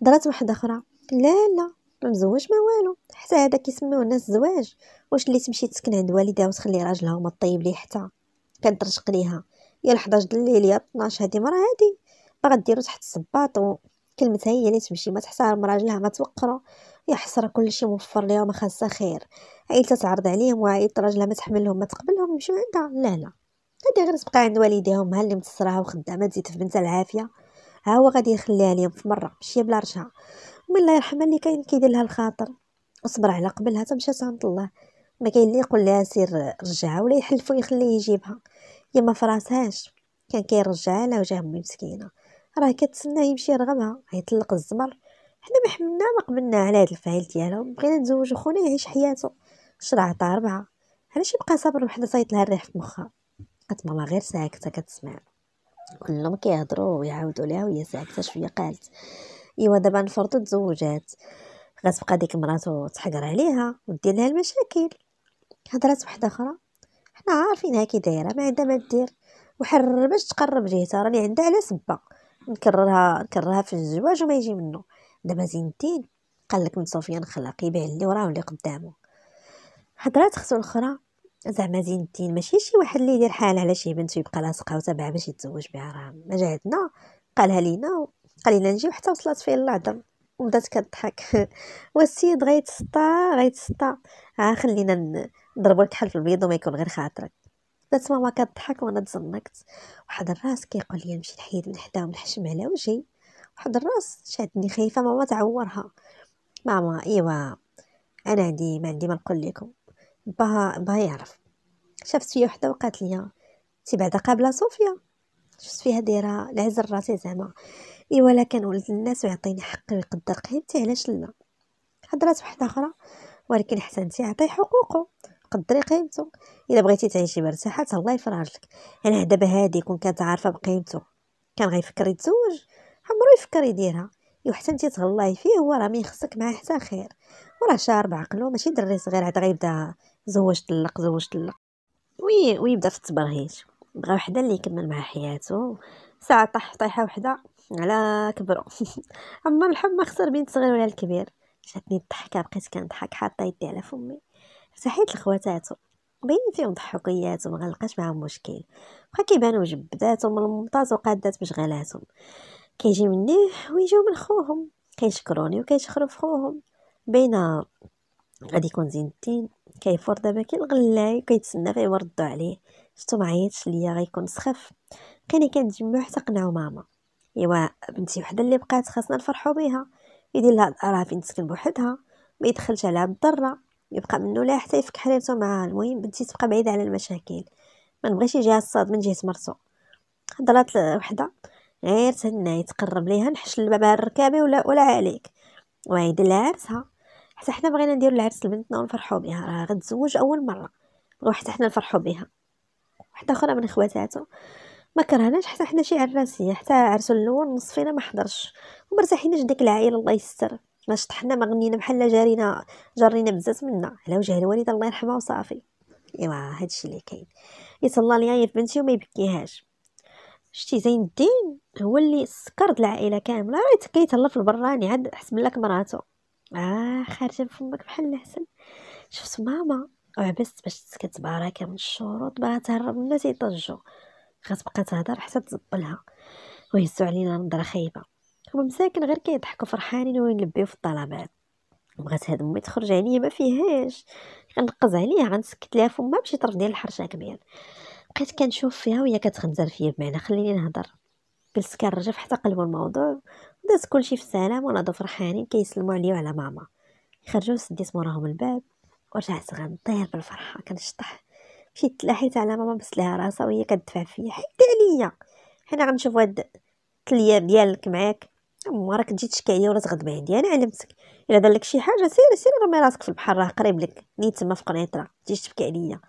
هضرات واحده اخرى لا لا المزوج ما والو حتى هذا كيسميوه الناس زواج واش اللي تمشي تسكن عند والدها وتخلي راجلها وما طيب ليه حتى كترشق ليها يا 11 د الليل يا 12 هذه مرا هذه باغا ديرو تحت الصباط وكلمتها هي اللي تمشي ما تحسها راجلها ما توقرو يا حسره كلشي موفر ليها وما خاصها خير عائلتها تعرض عليهم وعائلة راجلها ما تحملهم ما تقبلهم يمشيو عندها لا لا هذه غير تبقى عند والديها ومها اللي متصراها وخدامه تزيد في بنتها العافيه ها هو غادي يخليها ليهم في مره ماشي بلا رجعه من الله يرحمها اللي كاين كيدير لها الخاطر وصبر على قبلها تمشات عند الله ما كاين لي يقول لها سير رجعها ولا يحلفو يخليه يجيبها يا ما فراسهاش كان كيرجعها على وجه امي مسكينه راه كتسناه يمشي يرغمها غيطلق الزمر حنا ما حملنا ما قبلنا على هاد الفعل ديالهم بغينا نزوجو خونا يعيش حياته شرع طاربعه علاش يبقى صابر وحده صايط لها الريح في مخها قالت ماما غير ساكته كتسمع كلهم كيهضروا ويعاودوا ليها وهي ساكته شويه قالت ايوا دابا نفرضوا تزوجات غتبقى ديك مراتو تحقر عليها ودير لها المشاكل هضرات وحده اخرى حنا عارفينها كي دايره ما عندها ما دير وحرر باش تقرب جهتها راني عندها على سبه نكررها نكررها في الزواج وما يجي منه دابا زين الدين قال لك من سفيان خلاق يبيع لي وراه واللي قدامه هضرات خصو الاخرى زعما زين الدين ماشي شي واحد اللي يدير حاله على شي بنت ويبقى لاصقه وتابعه باش يتزوج بها راه ما جاتنا قالها لينا قليلا نجي حتى وصلت فيه العظم وبدات كضحك والسيد غيتسطا غيتسطا ها خلينا نضربو الكحل في البيض وما يكون غير خاطرك بدات ماما كضحك وانا تزنقت واحد الراس كيقول لي نمشي نحيد من حداهم ونحشم على وجهي واحد الراس شادني خايفه ماما تعورها ماما ايوا انا عندي ما عندي ما نقول لكم با با يعرف شافت فيا وحده وقالت لي انت بعدا قابله صوفيا شفت فيها دايره العز الراسي زعما ايوا لا كان ولد الناس ويعطيني حقي ويقدر قيمتي علاش لا هضرات وحده اخرى ولكن حسن عطي حقوقه قدري قيمته الا بغيتي تعيشي مرتاحه الله يفرج لك انا دابا هادي كون كانت عارفه بقيمته كان غيفكر يتزوج عمرو يفكر يديرها وحتى انت تهلاي فيه هو راه ميخصك معاه حتى خير وراه شارب بعقلو ماشي دري صغير عاد غيبدا زوج طلق زوج طلق وي ويبدا في التبرهيش بغا وحده اللي يكمل مع حياته ساعه طاح طيحه وحده على كبروا اما الحب خسر بين الصغير ولا الكبير جاتني الضحكه بقيت كنضحك حاطه يدي على فمي صحيت لخواتاتو بين فيهم وما غلقاش معاهم مشكل بقى كيبانو جبداتهم الممتاز وقادات بشغالاتهم كيجي مني ويجيو من خوهم كيشكروني وكيشخرو في خوهم بين غادي يكون زين الدين كيفور دابا كي الغلاي كيتسنى فيه وردو عليه شتو معيطش ليا غيكون سخف بقيني كنتجمعو حتى قنعو ماما ايوا بنتي وحده اللي بقات خاصنا نفرحوا بها يدير لها راه فين تسكن بوحدها ما يدخلش عليها بالضره يبقى منه لا حتى يفك حريرته معها المهم بنتي تبقى بعيده على المشاكل ما نبغيش يجيها الصاد من جهه مرتو هضرات وحده غير تهنا يتقرب ليها نحشل بابها الركابه ولا ولا عليك وعيد لها عرسها حتى حنا بغينا نديرو العرس لبنتنا ونفرحوا بها راه غتزوج اول مره بغيو حتى حنا نفرحوا بها واحده اخرى من خواتاتو ما كرهناش حتى حنا شي عراسيه حتى عرسو الاول نص فينا ما حضرش وما رتاحيناش ديك العائله الله يستر ما شطحنا ما غنينا بحال جارينا جرينا بزاف منا على وجه الوالده الله يرحمها وصافي ايوا هادشي اللي كاين يتهلا ليا يا بنتي وما يبكيهاش شتي زين الدين هو اللي سكر العائله كامله راه كيتهلا في البراني عاد حسب لك مراتو اه خارجه من فمك بحال الحسن شفت ماما وعبست باش تسكت باركه من الشروط باغا تهرب الناس يطجوا غتبقى تهضر حتى تزبلها ويهزو علينا نظره خايبه هما مساكن غير كيضحكوا فرحانين وينلبيو في الطلبات بغات هاد امي تخرج عليا ما فيهاش غنقز عليها غنسكت ليها فما بشي طرف ديال الحرشه كبير بقيت كنشوف فيها وهي كتخنزر فيا بمعنى خليني نهضر بالسكر كنرجف حتى قلبوا الموضوع داز كلشي في السلام دو فرحانين كيسلموا عليا وعلى ماما خرجوا سديت موراهم الباب ورجعت غنطير بالفرحه كنشطح مشيت تلاحيت على ماما بس لها راسها وهي كتدفع فيا حيدي عليا حنا غنشوف هاد التليا ديالك معاك اما راك تجي تشكي عليا ولا تغضبي عندي انا علمتك الا دار لك شي حاجه سيري سيري رمي راسك في البحر راه قريب لك نيت تما في قنيطره تجي تبكي عليا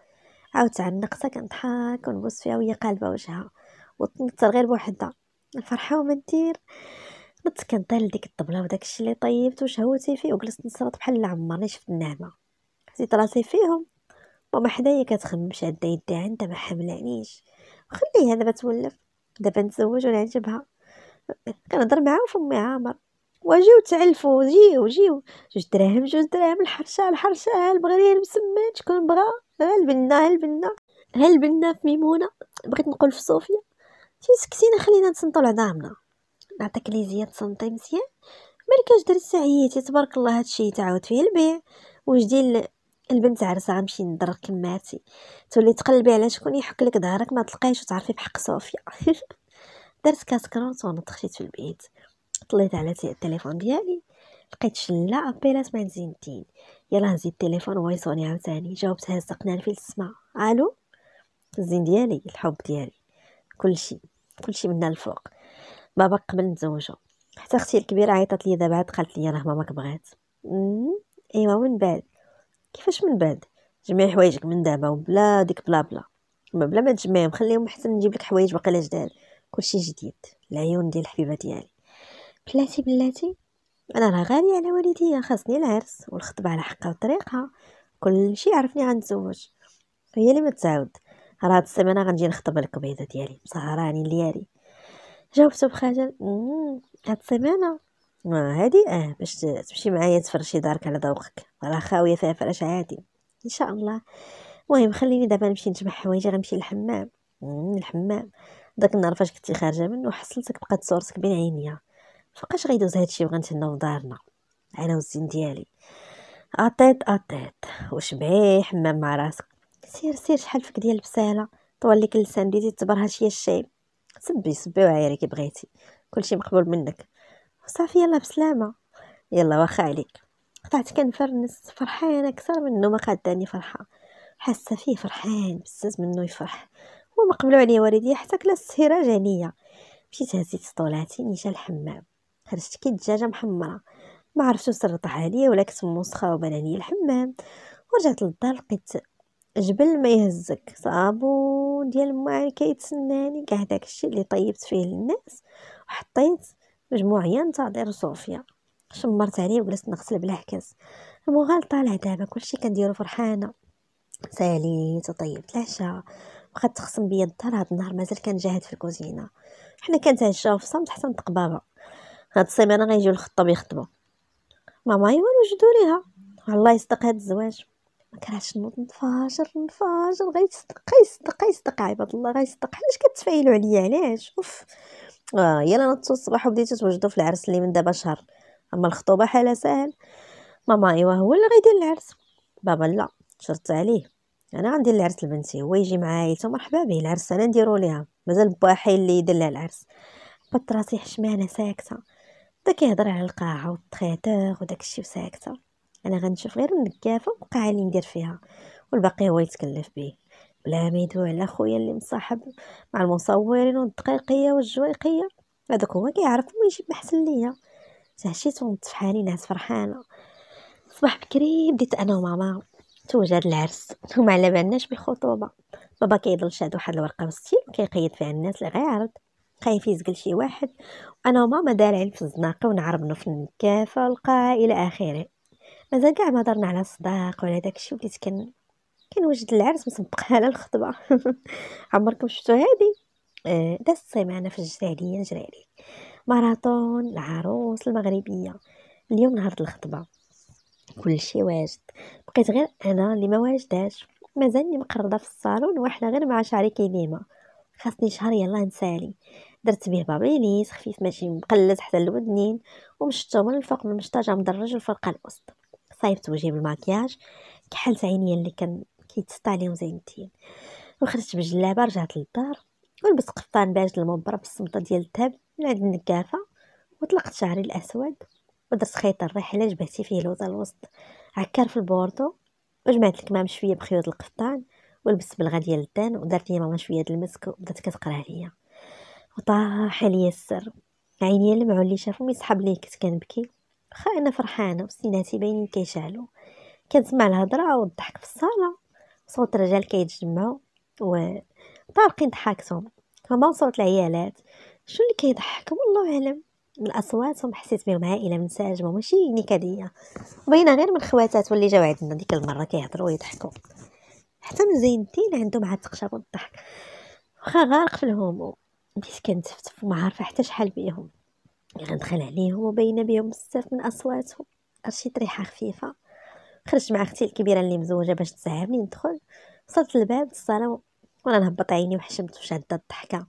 عاود تعنقتها كنضحك ونبوس فيها وهي قالبه وجهها وتنطر غير بوحدها الفرحه وما ندير نط كنطير لديك الطبله وداك الشيء اللي طيبت وشهوتي فيه وجلست نصرط بحال عمرني شفت النعمه حسيت راسي فيهم ماما حدايا كتخمم شاده يديها عندها ما حملانيش خليها دابا تولف دابا نتزوج ونعجبها كنهضر معاها وفمي عامر واجيو تعلفوا جيو جيو جوج دراهم جوج دراهم الحرشه الحرشه البغريه المسمات شكون بغا هالبنا هالبنا هالبنا في ميمونه بغيت نقول في صوفيا تي سكتينا خلينا نصنتو لعظامنا نعطيك ليزيا تصنتي مزيان مالكاش درت عييتي تبارك الله هادشي تعاود فيه البيع وجدي البنت عرسة غنمشي ندر كماتي تولي تقلبي على شكون يحك لك ظهرك ما تلقايش وتعرفي بحق صوفيا درت كاسكروت كرونت وانا دخلت في البيت طليت على التليفون ديالي لقيت شلا ابيلات ما زين الدين يلا نزيد التليفون وهو يصوني عاوتاني جاوبت هازة قنان في السما الو الزين ديالي الحب ديالي كلشي كلشي منا الفوق بابا قبل نتزوجو حتى اختي الكبيره عيطت لي دابا عاد قالت لي راه ماما كبغات ايوا من بعد كيفاش من بعد جمعي حوايجك من دابا وبلا ديك بلا بلا ما بلا ما تجمعهم خليهم حتى نجيب لك حوايج باقي لا جداد كلشي جديد العيون ديال الحبيبه ديالي بلاتي بلاتي انا راه غاليه على والديا خاصني العرس والخطبه على حقها وطريقها كلشي عرفني غنتزوج هي اللي ما تعاود راه هاد السيمانه غنجي نخطب لك بيضه ديالي سهراني ليالي جاوبته بخجل هاد السيمانه ما هادي اه باش تمشي معايا تفرشي دارك على ذوقك راه خاويه فيها فراش عادي ان شاء الله المهم خليني دابا نمشي نجمع حوايجي غنمشي للحمام الحمام داك النهار فاش كنتي خارجه منو حصلتك بقات صورتك بين عينيا فوقاش غيدوز هادشي وغنتهناو في دارنا انا والزين ديالي اطيط اطيط وشبعي حمام مع راسك سير سير شحال فيك ديال البساله طول لك اللسان بديتي تبرها شي الشاي سبي سبي وعايري كي بغيتي كلشي مقبول منك صافي يلا بسلامه يلا واخا عليك قطعت كنفرنس فرحانه اكثر منه ما قاداني فرحه حاسه فيه فرحان بزاف منه يفرح ما قبلوا عليا والديا حتى كلا السهيره جانيه مشيت هزيت سطولاتي نيشا الحمام خرجت كي دجاجه محمره ما عرفتش واش عليا ولا كنت موسخه وبنانيه الحمام ورجعت للدار لقيت جبل ما يهزك صابون ديال الماء كيتسناني كاع داكشي اللي طيبت فيه للناس وحطيت مجموعيا ننتظر صوفيا شمرت عليه وجلست نغسل بالعكاز المغال طالع دابا كلشي كنديرو فرحانه ساليت وطيبت العشاء وخا تخصم بيا الدار هاد النهار مازال كنجاهد في الكوزينه حنا كنتعشاو في صمت حتى نطق بابا هاد السيمانه غيجيو الخطاب يخطبوا ماما ايوا وجدوا ليها الله يصدق هاد الزواج ما كرهتش نوض نفاجر نفاجر غيصدق غيصدق غيصدق عباد الله غيصدق علاش كتفايلوا عليا علاش اوف اه يلا نطو الصباح وبديتو توجدوا في العرس اللي من دابا شهر اما الخطوبه حالها ساهل ماما ايوا هو اللي غيدير العرس بابا لا شرط عليه انا غندير العرس لبنتي هو يجي مع عائلته مرحبا به العرس انا نديرو ليها مازال با حي اللي يدير لها العرس بات راسي حشمانه ساكته بدا كيهضر على القاعه وداك وداكشي وساكته انا غنشوف غير النكافه والقاعه اللي ندير فيها والباقي هو يتكلف به ميدو على خويا اللي مصاحب مع المصورين والدقيقيه والجويقيه هذاك هو كيعرف ويجيب احسن ليا تهشيت ونت حالي نعس فرحانه صباح بكري بديت انا وماما توجد العرس وما على بالناش بخطوبه بابا كيضل شاد واحد الورقه وستين وكيقيد فيها الناس اللي غيعرض خايف يزقل شي واحد انا وماما دارعين في الزناقه ونعربنو في النكافه والقاعه الى اخره مازال كاع ما درنا على الصداق ولا داكشي وليت كن كان وجد العرس مسبق على الخطبه عمركم شفتوا هذه آه دازت سيمانه في الجزائريه نجري عليك ماراثون العروس المغربيه اليوم نهار الخطبه كل شيء واجد بقيت غير انا اللي ما واجداش مازالني مقرضه في الصالون واحنا غير مع شعري كيديما خاصني شهر يلا نسالي درت بيه بابيليس خفيف ماشي مقلد حتى الودنين ومشطو من الفوق من بالمشطاجه مدرج الفرقه الوسط صايبت وجهي بالماكياج كحلت عينيا اللي كان كيتسطى عليهم زينتين وخرجت بجلابه رجعت للدار ولبست قفطان بارد في بالصمطه ديال الذهب من عند النكافه وطلقت شعري الاسود ودرت خيط الرحله جبهتي فيه الوضع الوسط عكر في البوردو وجمعت الكمام شويه بخيوط القفطان ولبست بلغه ديال الدان ودارت ليا ماما شويه د المسك وبدات كتقرا عليا وطاح عليا السر عينيا لمعوا اللي شافهم ميسحب لي كنت كنبكي واخا انا فرحانه وسيناتي باينين كيشعلو كنسمع الهضره والضحك في الصاله صوت الرجال كيتجمعوا طارقين ضحكتهم هما صوت العيالات شنو اللي كيضحك والله اعلم من اصواتهم حسيت بهم عائله منسجمه ماشي نكديه باينه غير من خواتات واللي جاو عندنا ديك المره كيهضروا ويضحكوا حتى من زين الدين عنده مع التقشاب والضحك واخا غارق في الهموم بديت كنتفتف وما عارفه حتى شحال بيهم غندخل عليهم وباينه بيهم بزاف من اصواتهم شي ريحه خفيفه خرجت مع اختي الكبيره اللي مزوجه باش تساعدني ندخل وصلت للباب الصاله وانا نهبط عيني وحشمت وشاده الضحكه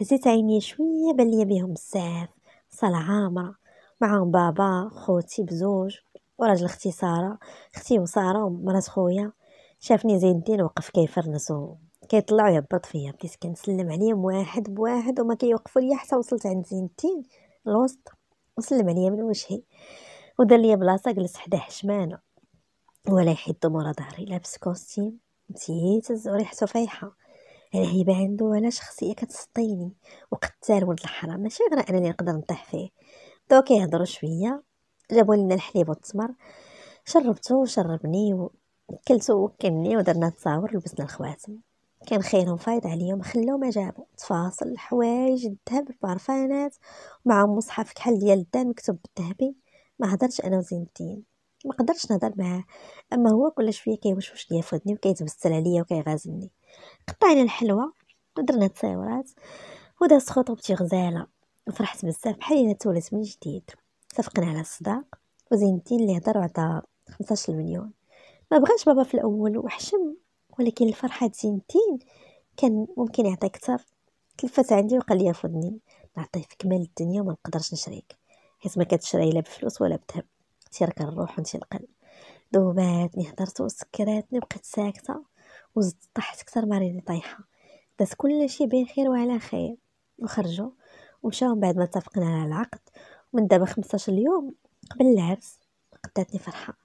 هزيت عيني شويه بان ليا بهم بزاف صاله عامره معاهم بابا خوتي بزوج وراجل اختي ساره اختي وساره ومرات خويا شافني زين الدين وقف كيفرنس كيطلع يهبط فيا بديت كنسلم عليهم واحد بواحد وما كيوقفوا ليا حتى وصلت عند زين الدين الوسط وسلم عليا من وجهي ودار ليا بلاصه جلس حدا حشمانه ولا يحد مورا ظهري لابس كوستيم متيتز وريحته فايحه انا هيبه عنده ولا شخصيه كتسطيني وقتال ولد الحرام ماشي غير انني نقدر نطيح فيه بداو كيهضرو شويه جابو لنا الحليب والتمر شربتو وشربني وكلتو وكلني ودرنا التصاور لبسنا الخواتم كان خيرهم فايض عليهم خلاو ما جابو تفاصل الحوايج الذهب البارفانات مع مصحف كحل ديال الدان مكتوب بالذهبي ما هضرتش انا وزين الدين ما قدرتش نهضر معاه اما هو كل شويه كيوشوش ليا فودني وكيتبستر عليا وكيغازلني قطعنا الحلوه ودرنا تصاورات ودازت خطوبتي غزاله وفرحت بزاف بحال الا تولدت من جديد اتفقنا على الصداق وزين الدين اللي هضر وعطا 15 مليون ما بغاش بابا في الاول وحشم ولكن الفرحه زين الدين كان ممكن يعطي اكثر تلفت عندي وقال لي فضني نعطيه في كمال الدنيا وما نقدرش نشريك حيت ما كتشري لا بفلوس ولا بذهب تيركن الروح القلب دوباتني هضرت وسكراتني بقيت ساكته وزدت طحت كثر ما راني طايحه داز كلشي بين خير وعلى خير وخرجوا ومشاو من بعد ما اتفقنا على العقد من دابا 15 يوم قبل العرس قداتني فرحه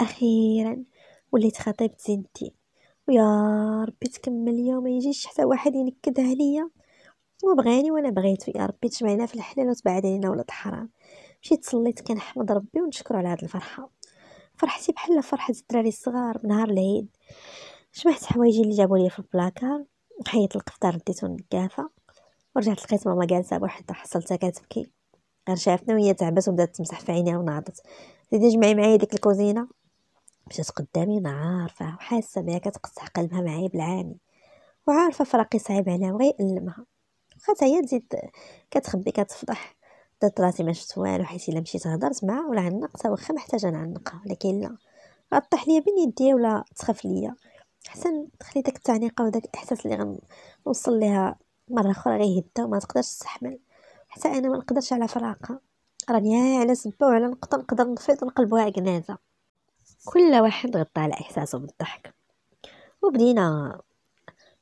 اخيرا وليت خطيبة زينتي ويا ربي تكمل يوم ما يجيش حتى واحد ينكد عليا وبغاني وانا بغيت يا ربي تجمعنا في الحلال وتبعد علينا ولاد حرام مشيت صليت كنحمد ربي ونشكرو على هاد الفرحه فرحتي بحال فرحه الدراري الصغار بنهار العيد شمعت حوايجي اللي جابوا لي في البلاكار حيت القفطار ديتو نقافه ورجعت لقيت ماما جالسه بوحدها حصلتها كتبكي غير شافتنا وهي تعبت وبدات تمسح في عينيها ونعضت زيدي جمعي معايا ديك الكوزينه مشات قدامي وانا عارفه وحاسه بها كتقصح قلبها معايا بالعاني وعارفه فراقي صعيب عليها وغيالمها المها واخا هي تزيد كتخبي كتفضح حتى راسي ما شفت والو حيت الا مشيت هضرت معاه ولا عنقتها واخا محتاجه نعنقها ولكن لا غطيح ليا بين يديا ولا تخاف ليا حسن تخلي داك التعنيقه وداك الاحساس اللي غنوصل ليها مره اخرى غير هدا وما تقدرش تستحمل حتى انا ما نقدرش على فراقها راني على سبه وعلى نقطه نقدر نفيض نقلبها عكنازه كل واحد غطى على احساسه بالضحك وبدينا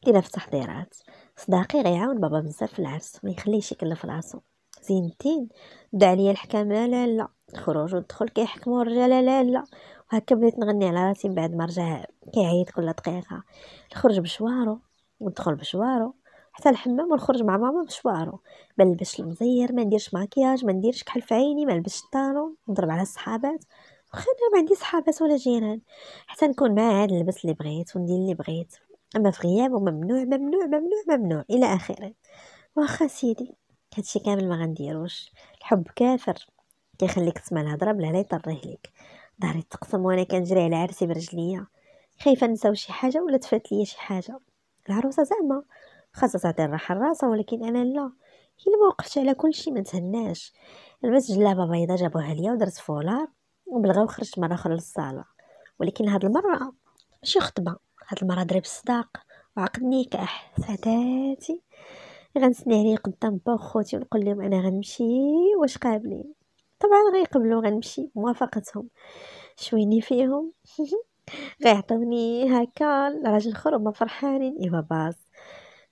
بدينا في التحضيرات صداقي غيعاون بابا بزاف في العرس ما يخليش يكلف راسو الدين دا عليا الحكامه لا لا الخروج والدخول كيحكموا الرجال لا لا وهكا بديت نغني على راسي من بعد ما رجع كيعيط كل دقيقه الخروج بشوارو والدخول بشوارو حتى الحمام ونخرج مع ماما بشوارو ما نلبسش المزير ما نديرش ماكياج ما نديرش كحل في عيني ما نلبسش الطانو نضرب على الصحابات واخا ما عندي صحابات ولا جيران حتى نكون مع هاد اللبس اللي بغيت وندير اللي بغيت اما في غياب ممنوع ممنوع ممنوع ممنوع الى اخره واخا سيدي هادشي كامل ما غنديروش الحب كافر كيخليك تسمع الهضره بلا لا يطريه ليك ظهري تقسم وانا كنجري على عرسي برجليا خايفه نساو شي حاجه ولا تفات ليا شي حاجه العروسه زعما خاصها تعطي الراحه لراسها ولكن انا لا هي اللي ما وقفتش على كل شيء ما تهناش لبست جلابه بيضاء جابوها ليا ودرت فولار وبلغا وخرجت مره اخرى للصاله ولكن هاد المره ماشي خطبه هاد المره دري بالصداق وعقد نكاح فتاتي غنسني عليه قدام با وخوتي ونقول لهم انا غنمشي واش قابلين طبعا غيقبلوا غنمشي موافقتهم شويني فيهم غيعطوني هكا الراجل اخر هما فرحانين ايوا باز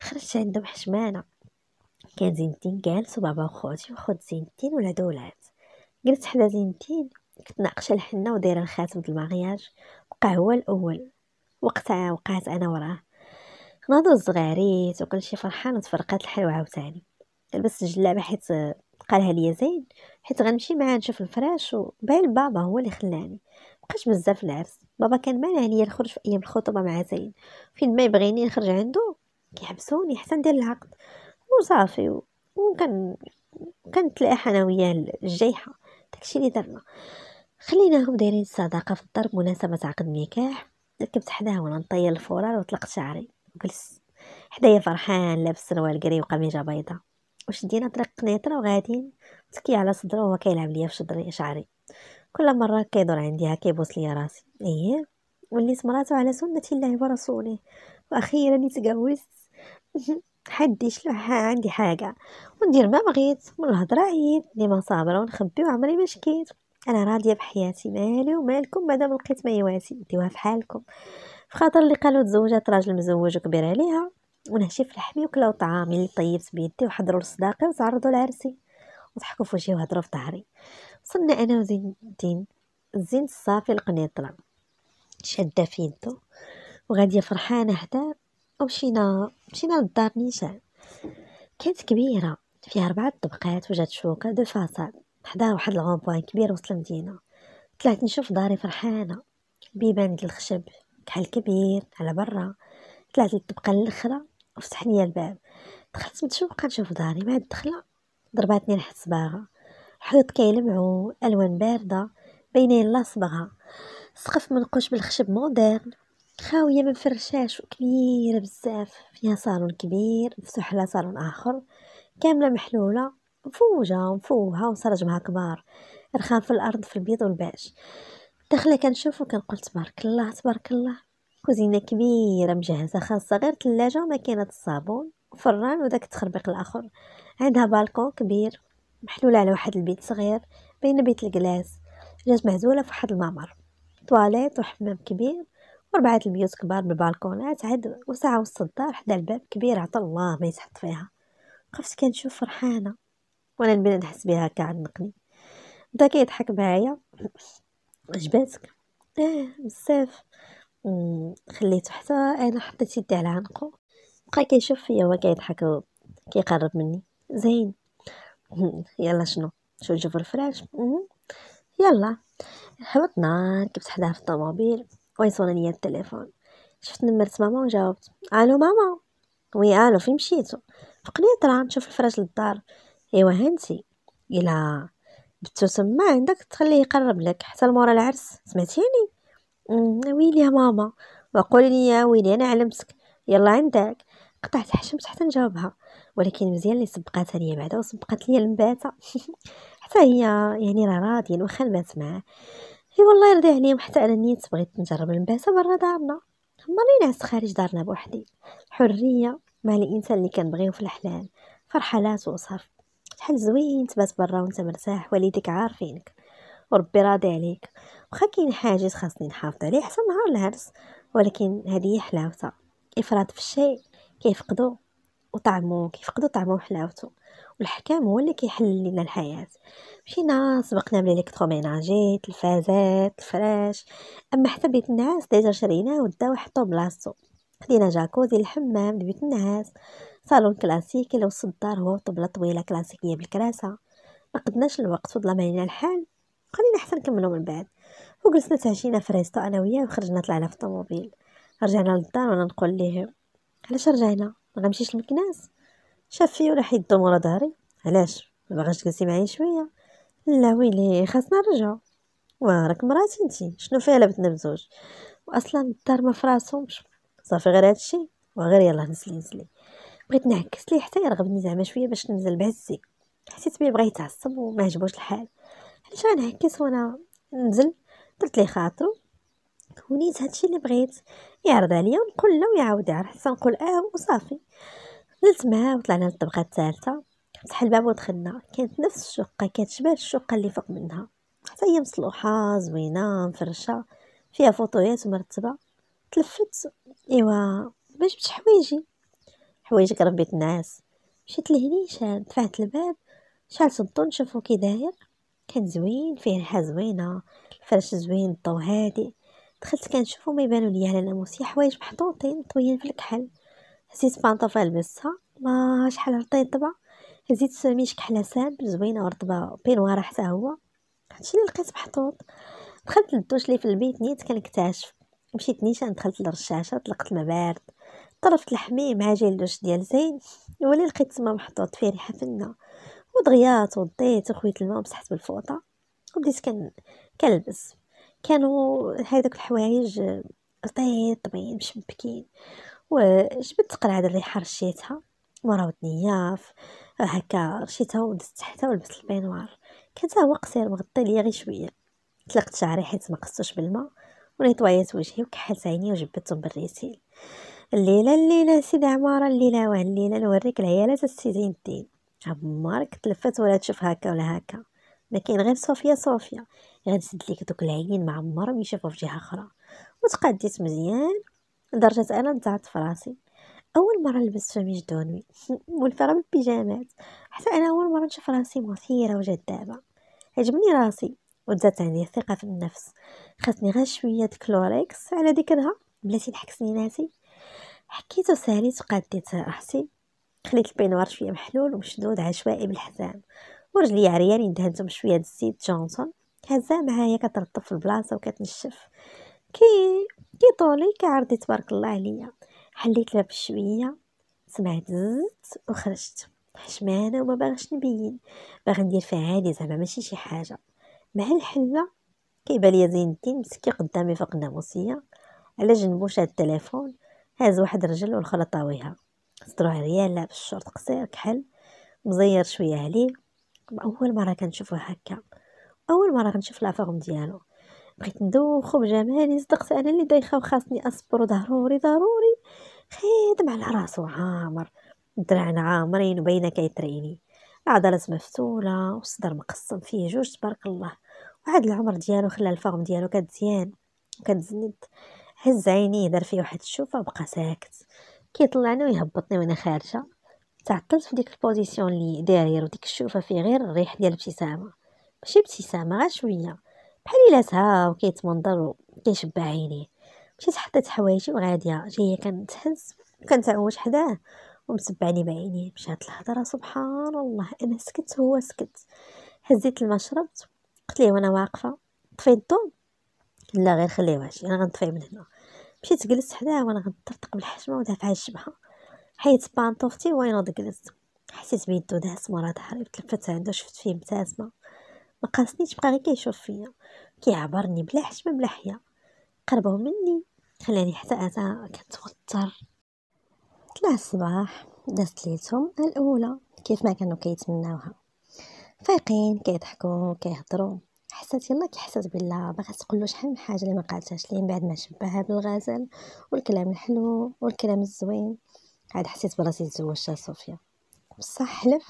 خرجت عندهم حشمانه كان زين الدين جالس وبابا وخوتي وخوت زين الدين ولا دولات جلست حدا زين الدين كنت ناقشه الحنه ودايره الخاتم د المغياج وقع هو الاول وقتها وقعت انا وراه نهضو الزغاريت وكل شي فرحان وتفرقات الحلوة عاوتاني لبست الجلابة حيت قالها ليا زين حيت غنمشي معاه نشوف الفراش وباين بابا هو اللي خلاني بقاش بزاف العرس بابا كان مانع ليا نخرج في ايام الخطبة مع زين فين ما يبغيني نخرج عنده كيحبسوني حتى ندير العقد وصافي وكان لاح انا وياه الجايحه داكشي اللي درنا خليناهم دايرين الصداقه في الدار بمناسبه عقد النكاح ركبت حداه وانا نطير الفورار وطلقت شعري جلس حدايا فرحان لابس سروال كري وقميجه بيضاء واش دينا طريق قنيطره وغاديين تكي على صدره وهو كيلعب ليا في شعري كل مره كيدور عندي هكا يبوس ليا راسي ايه وليت مراته على سنه الله ورسوله واخيرا تجوزت حد يشلوها عندي حاجه وندير ما بغيت من الهضره عييت ديما صابره ونخبي وعمري ما شكيت انا راضيه بحياتي مالي ومالكم مادام لقيت ما يواسي ديوها في حالكم خاطر اللي قالوا تزوجات راجل مزوج وكبير عليها في لحمي وكلاو طعامي اللي طيبت بيدي وحضروا لصداقي وتعرضوا لعرسي وضحكوا في وجهي وهضروا في ظهري وصلنا انا وزين الدين الزين الصافي القنيطره شاده في يدو وغاديه فرحانه حدا ومشينا مشينا للدار نيشان كانت كبيره فيها أربعة طبقات وجات شوكه دو فاصاد حداها واحد الغومبوان كبير وسط المدينه طلعت نشوف داري فرحانه بيبان الخشب كحل كبير على برا طلعت للطبقه الاخرى وفتح ليا الباب دخلت متشوقه نشوف داري بعد الدخله ضرباتني ريحه صباغه الحيوط كيلمعو الوان بارده لا صبغه سقف منقوش بالخشب مودرن خاويه من فرشاش وكبيره بزاف فيها صالون كبير مفتوح على صالون اخر كامله محلوله مفوجه ومفوهه وسرجمها كبار رخام في الارض في البيض والباش داخله كنشوف وكنقول تبارك الله تبارك الله كوزينه كبيره مجهزه خاصه غير ثلاجه وماكينه الصابون وفران وداك التخربيق الاخر عندها بالكون كبير محلوله على واحد البيت صغير بين بيت الكلاس جات مهزوله فواحد الممر طواليت وحمام كبير وربعة البيوت كبار بالبالكونات عاد وساعة وسط الدار حدا الباب كبير عطا الله ما يتحط فيها وقفت كنشوف فرحانة وانا نبدا نحس بها هكا عنقني بدا كيضحك معايا عجباتك اه بزاف خليته حتى انا حطيت يدي على عنقو بقى كيشوف فيا هو كيضحك كيقرب مني زين يلا شنو شو نشوف الفراش يلا هبطنا ركبت حداها في الطوموبيل ويصون ليا التليفون شفت نمرت ماما وجاوبت الو ماما وي الو فين مشيتو فقني طلع نشوف الفراش للدار ايوا هانتي الى بتسم ما عندك تخليه يقرب لك حتى المورا العرس سمعتيني ويلي يا ماما وقولي لي يا ويلي انا علمتك يلا عندك قطعت حشمت حتى نجاوبها ولكن مزيان اللي سبقاتها ليا بعدا وسبقات ليا المباتة حتى هي يعني راه راضية واخا مات معاه اي والله يرضي عليهم حتى انا نيت بغيت نجرب المباتة برا دارنا عمرني نعس خارج دارنا بوحدي حريه مع الانسان اللي كنبغيو في الحلال فرحلات وصرف شحال زوين تبات برا وانت مرتاح والديك عارفينك وربي راضي عليك واخا كاين حاجز خاصني نحافظ عليه حتى نهار العرس ولكن هذه هي حلاوتها الافراط في الشيء كيفقدو وطعمو كيفقدو طعمو وحلاوته والحكام هو اللي كيحل لنا الحياه مشينا سبقنا بالالكتروميناجي التلفازات الفراش اما حتى بيت النعاس ديجا شريناه وداو حطو بلاصتو خدينا جاكوزي الحمام بيت النعاس صالون كلاسيكي لو وسط الدار هو طبلة طويلة كلاسيكية بالكراسة ما قدناش الوقت ما علينا الحال خلينا حتى نكملو من بعد وجلسنا تعشينا في ريستو انا وياه وخرجنا طلعنا في الطوموبيل رجعنا للدار وانا نقول ليه علاش رجعنا ما غنمشيش لمكناس شاف فيا ولا حيد مورا ظهري علاش ما باغاش تجلسي معايا شويه لا ويلي خاصنا نرجعو وراك مراتي انتي شنو فيها لبتنا بزوج واصلا الدار ما فراسهمش صافي غير هادشي وغير يلاه نسلي نسلي بغيت نعكس ليه حتى يرغبني زعما شويه باش ننزل بهزي حسيت بيه بغا يتعصب وما عجبوش الحال علاش غنعكس وانا نزل درت ليه خاطرو كونيت هادشي اللي بغيت يعرض عليا ونقول لا ويعاود يعرض حتى نقول اه وصافي نزلت معاه وطلعنا للطبقه الثالثه فتح الباب ودخلنا كانت نفس الشقه كانت شبه الشقه اللي فوق منها حتى هي مصلوحه زوينه مفرشه فيها فوطويات ومرتبه تلفت ايوا باش بتحويجي حوايجي حوايجك ربيت الناس مشيت لهني دفعت الباب شعلت الضو نشوفو كي داير كان زوين فيه ريحه زوينه الفرش زوين الضو هادئ دخلت كنشوفو ما يبانو ليا على لاموسي حوايج محطوطين طويين في الكحل هزيت بانطوفه لبستها ما شحال رطيبه هزيت سميش كحله ساب زوينه ورطبه بينوار حتى هو هادشي اللي لقيت محطوط دخلت للدوش اللي في البيت نيت كنكتشف مشيت نيشان دخلت للرشاشه طلقت المبارد بارد طرفت لحمي مع دوش ديال زين ولا لقيت تما محطوط فيه ريحه فنه ودغيات وضيت وخويت الماء ومسحت بالفوطه وبديت كن كنلبس كانوا هذوك الحوايج طيب مش مشبكين وجبدت قرعه ديال الريحه رشيتها ورا ودنياف هكا رشيتها ودزت تحتها ولبست البينوار كان حتى هو قصير مغطي ليا غير شويه طلقت شعري حيت ما قصتوش بالماء ونيطويت وجهي وكحلت عيني وجبدتهم بالريسيل الليله الليله سيدي عماره الليله واه الليله نوريك العيالات زين الدين عمرك تلفت ولا تشوف هكا ولا هكا ما كاين غير صوفيا صوفيا غنسد ليك دوك العينين ما عمرهم يشوفوا في جهه اخرى وتقديت مزيان لدرجه انا نتعت في راسي اول مره لبست فميج دونوي منفره بالبيجامات حتى انا اول مره نشوف راسي مثيره وجذابه عجبني راسي وزادت عندي الثقه في النفس خاصني غير شويه كلوريكس على ذكرها بلاتي نحكسني سنيناتي حكيتو ساليت قاديتها أختي خليت البينوار شويه محلول ومشدود عشوائي بالحزام ورجلي عريانين دهنتهم شويه د الزيت جونسون هزا معايا كترطب في البلاصه وكتنشف كي كي طولي كعرضي تبارك الله عليا حليت لها بشوية سمعت زت وخرجت حشمانه وما باغاش نبين باغا ندير فيها عادي زعما ماشي شي حاجه مع الحله كيبان ليا زين الدين مسكي قدامي فوق الناموسيه على جنبو شاد التليفون هاز واحد رجل والخرى طاويها ريال لابس شورت قصير كحل مزير شويه عليه اول مره كنشوفه هكا اول مره كنشوف لافورم ديالو بغيت ندوخو بجمالي صدقت انا اللي دايخه وخاصني اصبر ضروري ضروري خدم على راسو عامر الدراعن عامرين وبينا كيتريني العضلات مفتوله والصدر مقسم فيه جوج تبارك الله وعاد العمر ديالو خلى الفورم ديالو كتزيان وكتزند هز عيني دار في واحد الشوفه بقى ساكت كيطلعني ويهبطني وانا خارجه تعطلت في ديك البوزيسيون اللي داير وديك الشوفه في غير الريح ديال الابتسامه ماشي ابتسامه غير شويه بحال لاسها وكيتمنظر وكيشبع عينيه مشيت حطيت حوايجي وغاديه جايه كنتهز وكنتعوج حداه ومسبعني بعينيه مشات الهضره سبحان الله انا سكت وهو سكت هزيت المشرب قلت ليه وانا واقفه طفيت الضوء لا غير خليه ماشي انا غنطفي من هنا مشيت جلست حداه وانا غنطرطق بالحشمه ودافعه الشبحه حيت بانطوفتي وينوض جلست حسيت بيدو داس مورا ظهري تلفت عندو شفت فيه مبتسمه ما قاسنيش بقى غير كيشوف فيا كيعبرني بلا حشمه بلا حيا قربه مني خلاني حتى انا كنتوتر طلع الصباح دازت ليلتهم الاولى كيف ما كانوا كيتمناوها فايقين كيضحكوا كيهضروا حسات يلا كي حسات بلا باغا تقول شحال من حاجه اللي ما قالتهاش ليه من بعد ما شبهها بالغزل والكلام الحلو والكلام الزوين عاد حسيت براسي تزوجت صوفيا بصح حلف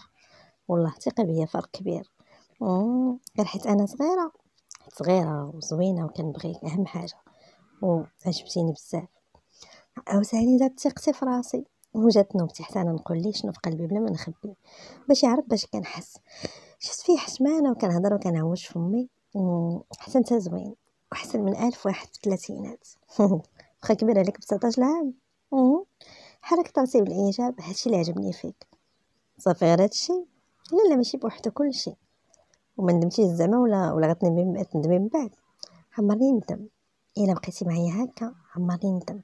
والله ثقه بيا فرق كبير أمم، غير حيت انا صغيره صغيره وزوينه وكنبغيك اهم حاجه وعجبتيني بزاف ثاني دابت ثقتي في راسي وجات نوبتي حتى انا نقول ليه شنو في قلبي بلا ما نخبي باش يعرف باش كنحس شفت فيه حشمانه وكنهضر وكنعوج فمي حتى انت زوين وحسن من الف واحد في الثلاثينات واخا كبير عليك ب 19 عام حركة راسي بالاعجاب هادشي اللي عجبني فيك صافي غير هادشي لا لا ماشي بوحدو كلشي وما ندمتيش زعما ولا ولا غتندمي تندمي من بعد عمرني ندم الا بقيتي معايا هكا عمرني ندم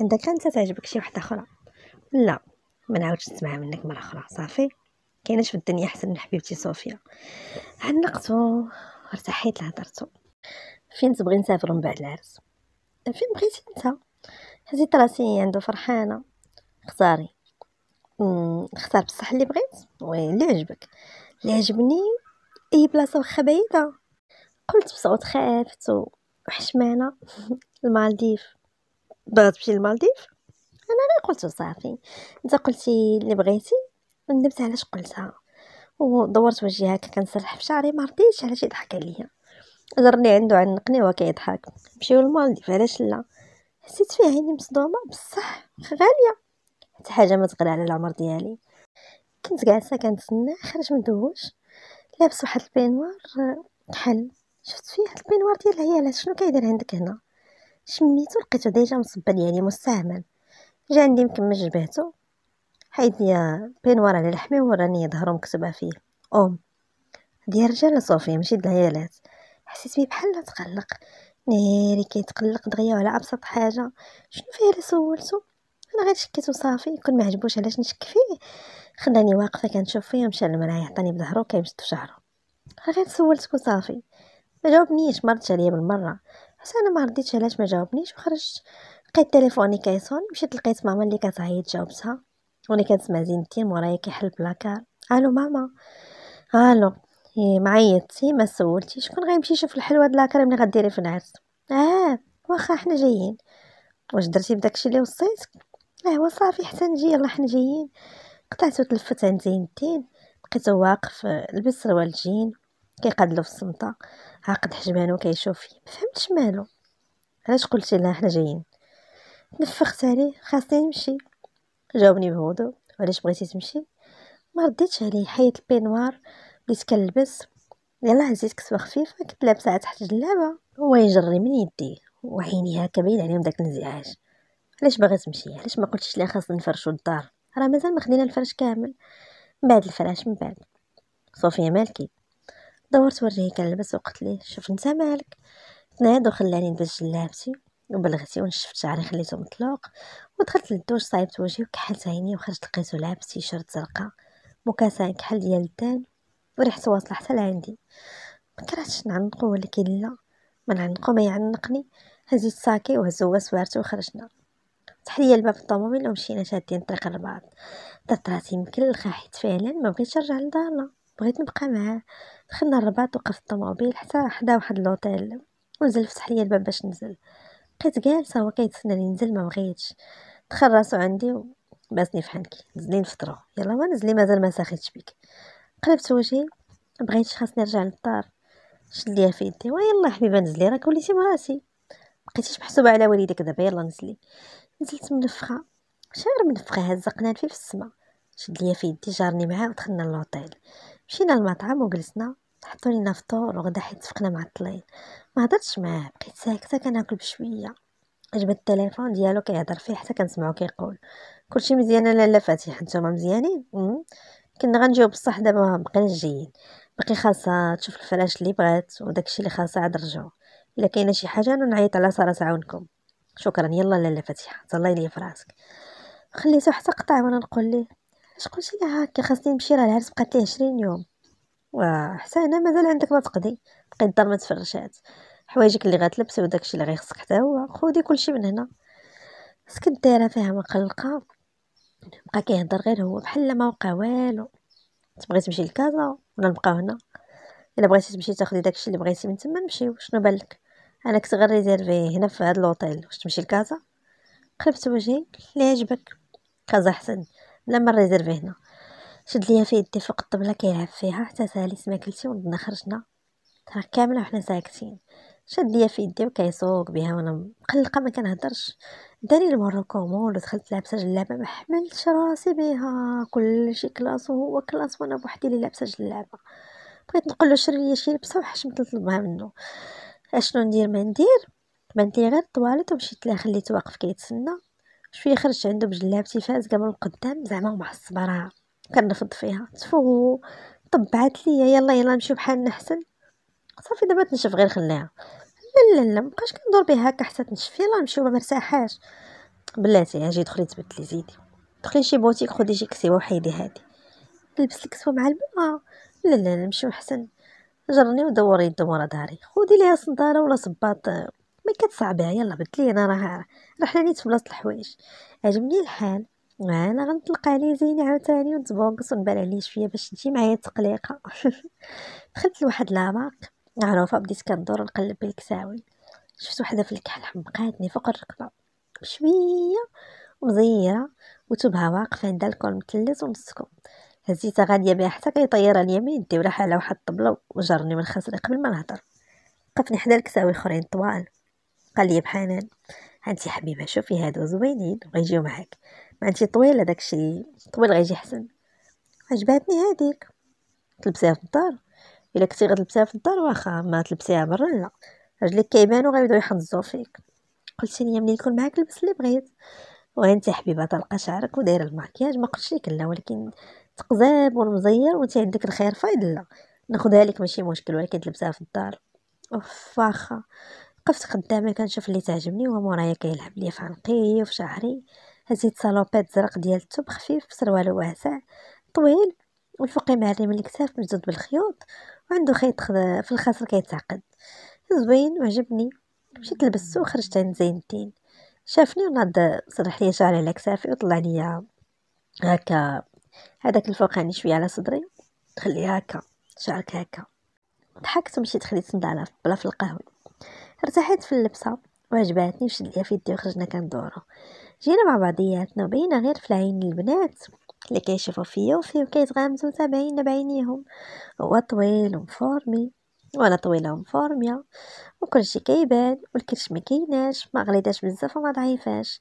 عندك كانت تعجبك شي وحده اخرى لا ما نعاودش نسمع منك مره اخرى صافي كاينش في الدنيا احسن من حبيبتي صوفيا عنقتو ارتحيت لهضرتو فين تبغي نسافر من بعد العرس فين بغيتي انت هزيت راسي عنده فرحانه اختاري اختار بصح اللي بغيت وي اللي عجبك اللي عجبني اي بلاصه واخا بعيده قلت بصوت خافت وحشمانه المالديف بغات تمشي للمالديف انا انا قلت صافي انت قلتي اللي بغيتي ندبت علاش قلتها ودورت وجهها كي هكا كنسرح في شعري ما رضيتش علاش يضحك عليا جرني عنده عنقني وهو كيضحك نمشيو للمالديف علاش لا حسيت فيه عيني مصدومه بصح غاليه حتى حاجه ما تغلى على العمر ديالي كنت جالسه كنتسنى خرج من دوش لابس واحد البينوار كحل شفت فيه هاد البينوار ديال العيالات شنو كيدير عندك هنا شميتو لقيتو ديجا مصبن يعني مستعمل جا عندي مكمل جبهتو يا بين بينوار على لحمي وراني ظهرو مكتوبه فيه ام ديال رجال صوفيا ماشي دليالات حسيت بيه بحال تقلق ناري كيتقلق دغيا على ابسط حاجه شنو فيه اللي سولتو انا غير شكيتو صافي كون ما عجبوش علاش نشك فيه خلاني واقفه كنشوف فيه مشى للمرايا عطاني بظهرو كيمشط في شعرو غير سولتك وصافي ما جاوبنيش مرضت عليا بالمره حتى انا ما رديتش علاش ما جاوبنيش وخرجت لقيت تليفوني كيصون مشيت لقيت ماما اللي كتعيط جاوبتها وانا كنسمع زينتين مورايا كيحل بلاكار الو ماما الو إيه، معيطتي ما سولتي شكون غيمشي يشوف الحلوه هاد لاكار ملي غديري في العرس اه واخا حنا جايين واش درتي بداكشي اللي وصيتك اه صافي حتى نجي يلا حنا جايين قطعت وتلفت عند زين الدين لقيته واقف آه، لبس سروال جين كيقادلو في الصمتة عاقد حجبانو كيشوف فيه مفهمتش مالو علاش قلتي لها حنا جايين نفخت عليه خاصني نمشي جاوبني بهدوء علاش بغيتي تمشي ما رديتش عليه حيت البينوار بديت كنلبس يلا هزيت كسوه خفيفه كنت لابسه تحت جلابه هو يجري من يدي وعيني هكا باين عليهم داك الانزعاج علاش باغي تمشي علاش ما قلتش ليه خاصنا نفرشوا الدار راه مازال ما خدينا الفرش كامل من بعد الفراش من بعد صوفيا مالكي دورت وجهي كنلبس وقلت ليه شوف انت مالك تناض وخلاني نلبس جلابتي وبلغتي ونشفت شعري خليته مطلوق ودخلت للدوش صايبت وجهي وكحلت عيني وخرجت لقيتو لابس تيشرت زرقاء مكاسع كحل ديال الدان وريحته واصله حتى لعندي مكرهتش نعنقو ولكن لا ما نعنقو ما يعنقني هزيت ساكي وهزو هو سوارتي وخرجنا فتح ليا الباب الطوموبيل ومشينا شادين طريق الرباط درت راسي مكلخه حيت فعلا ما بغيتش نرجع لدارنا بغيت نبقى معاه دخلنا الرباط وقف الطوموبيل حتى حدا واحد لوطيل ونزل فتح ليا الباب باش نزل بقيت جالسه هو كيتسناني نزل ما بغيتش دخل راسو عندي باسني فحنكي نزلي نفطرو يلا ما نزلي مازال ما ساخيتش بيك قلبت وجهي بغيتش خاصني نرجع للدار شد ليا في يدي ويلا حبيبه نزلي راك وليتي براسي بقيتيش محسوبه على والدك دابا يلا نزلي نزلت منفخه شعر منفخه هزه قنانفي في السما شد ليا في يدي جارني معاه ودخلنا للوطيل مشينا للمطعم وجلسنا حطوا لينا فطور وغدا حيت مع الطليل ما هضرتش معاه بقيت ساكته كناكل بشويه جبت التليفون ديالو كيهضر فيه حتى كنسمعو كيقول كلشي مزيان لاله فاتح نتوما مزيانين كنا غنجيو بصح دابا بقينا جايين باقي خاصها تشوف الفراش اللي بغات وداكشي اللي خاصها عاد رجعو الا كاينه شي حاجه انا نعيط على ساره تعاونكم شكرا يلا لاله فاتحه تهلاي ليا فراسك خليته حتى قطع وانا نقول ليه اش قلتي لها هكا خاصني نمشي راه العرس بقات ليه 20 يوم وحتى مازال عندك ما تقضي بقيت الدار ما تفرشات حوايجك اللي غتلبسي وداكشي اللي غيخصك حتى هو خودي كلشي من هنا سكت دايره فيها مقلقه بقى كيهضر غير هو بحال ما وقع والو تبغي تمشي لكازا ولا نبقاو هنا الا بغيتي تمشي تاخدي داكشي اللي بغيتي من تما نمشيو شنو بالك انا كنت غير ريزيرفي هنا في هذا لوطيل واش تمشي لكازا قلبت وجهي اللي عجبك كازا حسن بلا ما ريزيرفي هنا شد ليا في يدي فوق الطبله كيلعب فيها حتى ثالث ما كلتي ولنا خرجنا راه كامله وحنا ساكتين شد ليا في يدي وكيسوق بها وانا مقلقه ما كنهضرش داني المره كومول ودخلت لابسه جلابه ما حملتش راسي بها كلشي كلاس وهو كلاس وانا بوحدي اللي لابسه جلابه بغيت نقول له شري ليا شي لبسه وحشمت نطلبها منه اشنو ندير ما ندير بنت لي غير الطواليت ومشيت لها خليته واقف كيتسنى شويه خرجت عنده بجلابتي فاز قبل القدام زعما ومعصبه راه كنرفض فيها تفو طبعات ليا يلا يلا نمشيو بحالنا حسن صافي دابا تنشف غير خليها لا لا لا مبقاش كندور بها هكا حتى تنشف يلا نمشيو ما مرتاحاش بلاتي اجي دخلي تبدلي زيدي دخلي شي بوتيك خدي شي كسوه وحيدي هادي لبس الكسوه مع الماء لا لا نمشيو حسن جرني ودوري يدو ورا داري خدي ليها صداره ولا صباط ما كتصعبها يلا بدلي انا راه راه في بلاصه الحوايج عجبني الحال انا غنطلق عليه زين عاوتاني ونتبوكس ونبان عليه شويه باش تجي معايا تقليقه دخلت لواحد لاباق معروفه بديت كندور نقلب بالكساوي شفت وحده في الكحل حمقاتني فوق الركبه بشويه مزيره وتبها واقفه عندها الكول مثلث ومسكو هزيتها غاديه بها حتى كيطير عليا من يدي وراح على واحد الطبله وجرني من خصري قبل ما نهضر وقفني حدا الكساوي اخرين طوال قال لي بحنان انت حبيبه شوفي هادو زوينين وغيجيو معاك انتي طويله داكشي طويل غيجي حسن عجباتني هذيك تلبسيها في الدار الا كنتي غتلبسيها في الدار واخا ما تلبسيها برا لا رجليك كيبانو غيبداو يحنزو فيك قلتي لي ملي يكون معاك لبس اللي بغيت وانت حبيبه تلقى شعرك ودايره الماكياج ما قلتش لك لا ولكن تقزاب والمزير وانت عندك الخير فايد لا ناخذها لك ماشي مشكل ولكن تلبسها في الدار اوف واخا وقفت قدامي كنشوف اللي تعجبني وهو مورايا كيلعب ليا في عنقي وفي شعري هزيت صالوبات زرق ديال التوب خفيف بسروال واسع طويل والفوقي معلم من الكتاف مزود بالخيوط وعندو خيط في الخاصر كيتعقد زوين وعجبني مشيت لبسو وخرجت عند زين الدين شافني وناض صرح ليا شعري على كتافي وطلع ليا هكا هذاك الفوقاني شويه على صدري خليها هكا شعرك هكا ضحكت ومشيت خديت نضاله بلا في القهوه ارتحيت في اللبسه وعجباتني وشد ليا في يدي وخرجنا كندورو جينا مع بعضياتنا وبينا غير في العين البنات اللي كيشوفوا فيا وفي كيتغامزوا تابعين بعينيهم هو طويل ومفورمي وانا طويله ومفورميه وكلشي كيبان والكرش ما كيناش ما غليداش بزاف وما ضعيفاش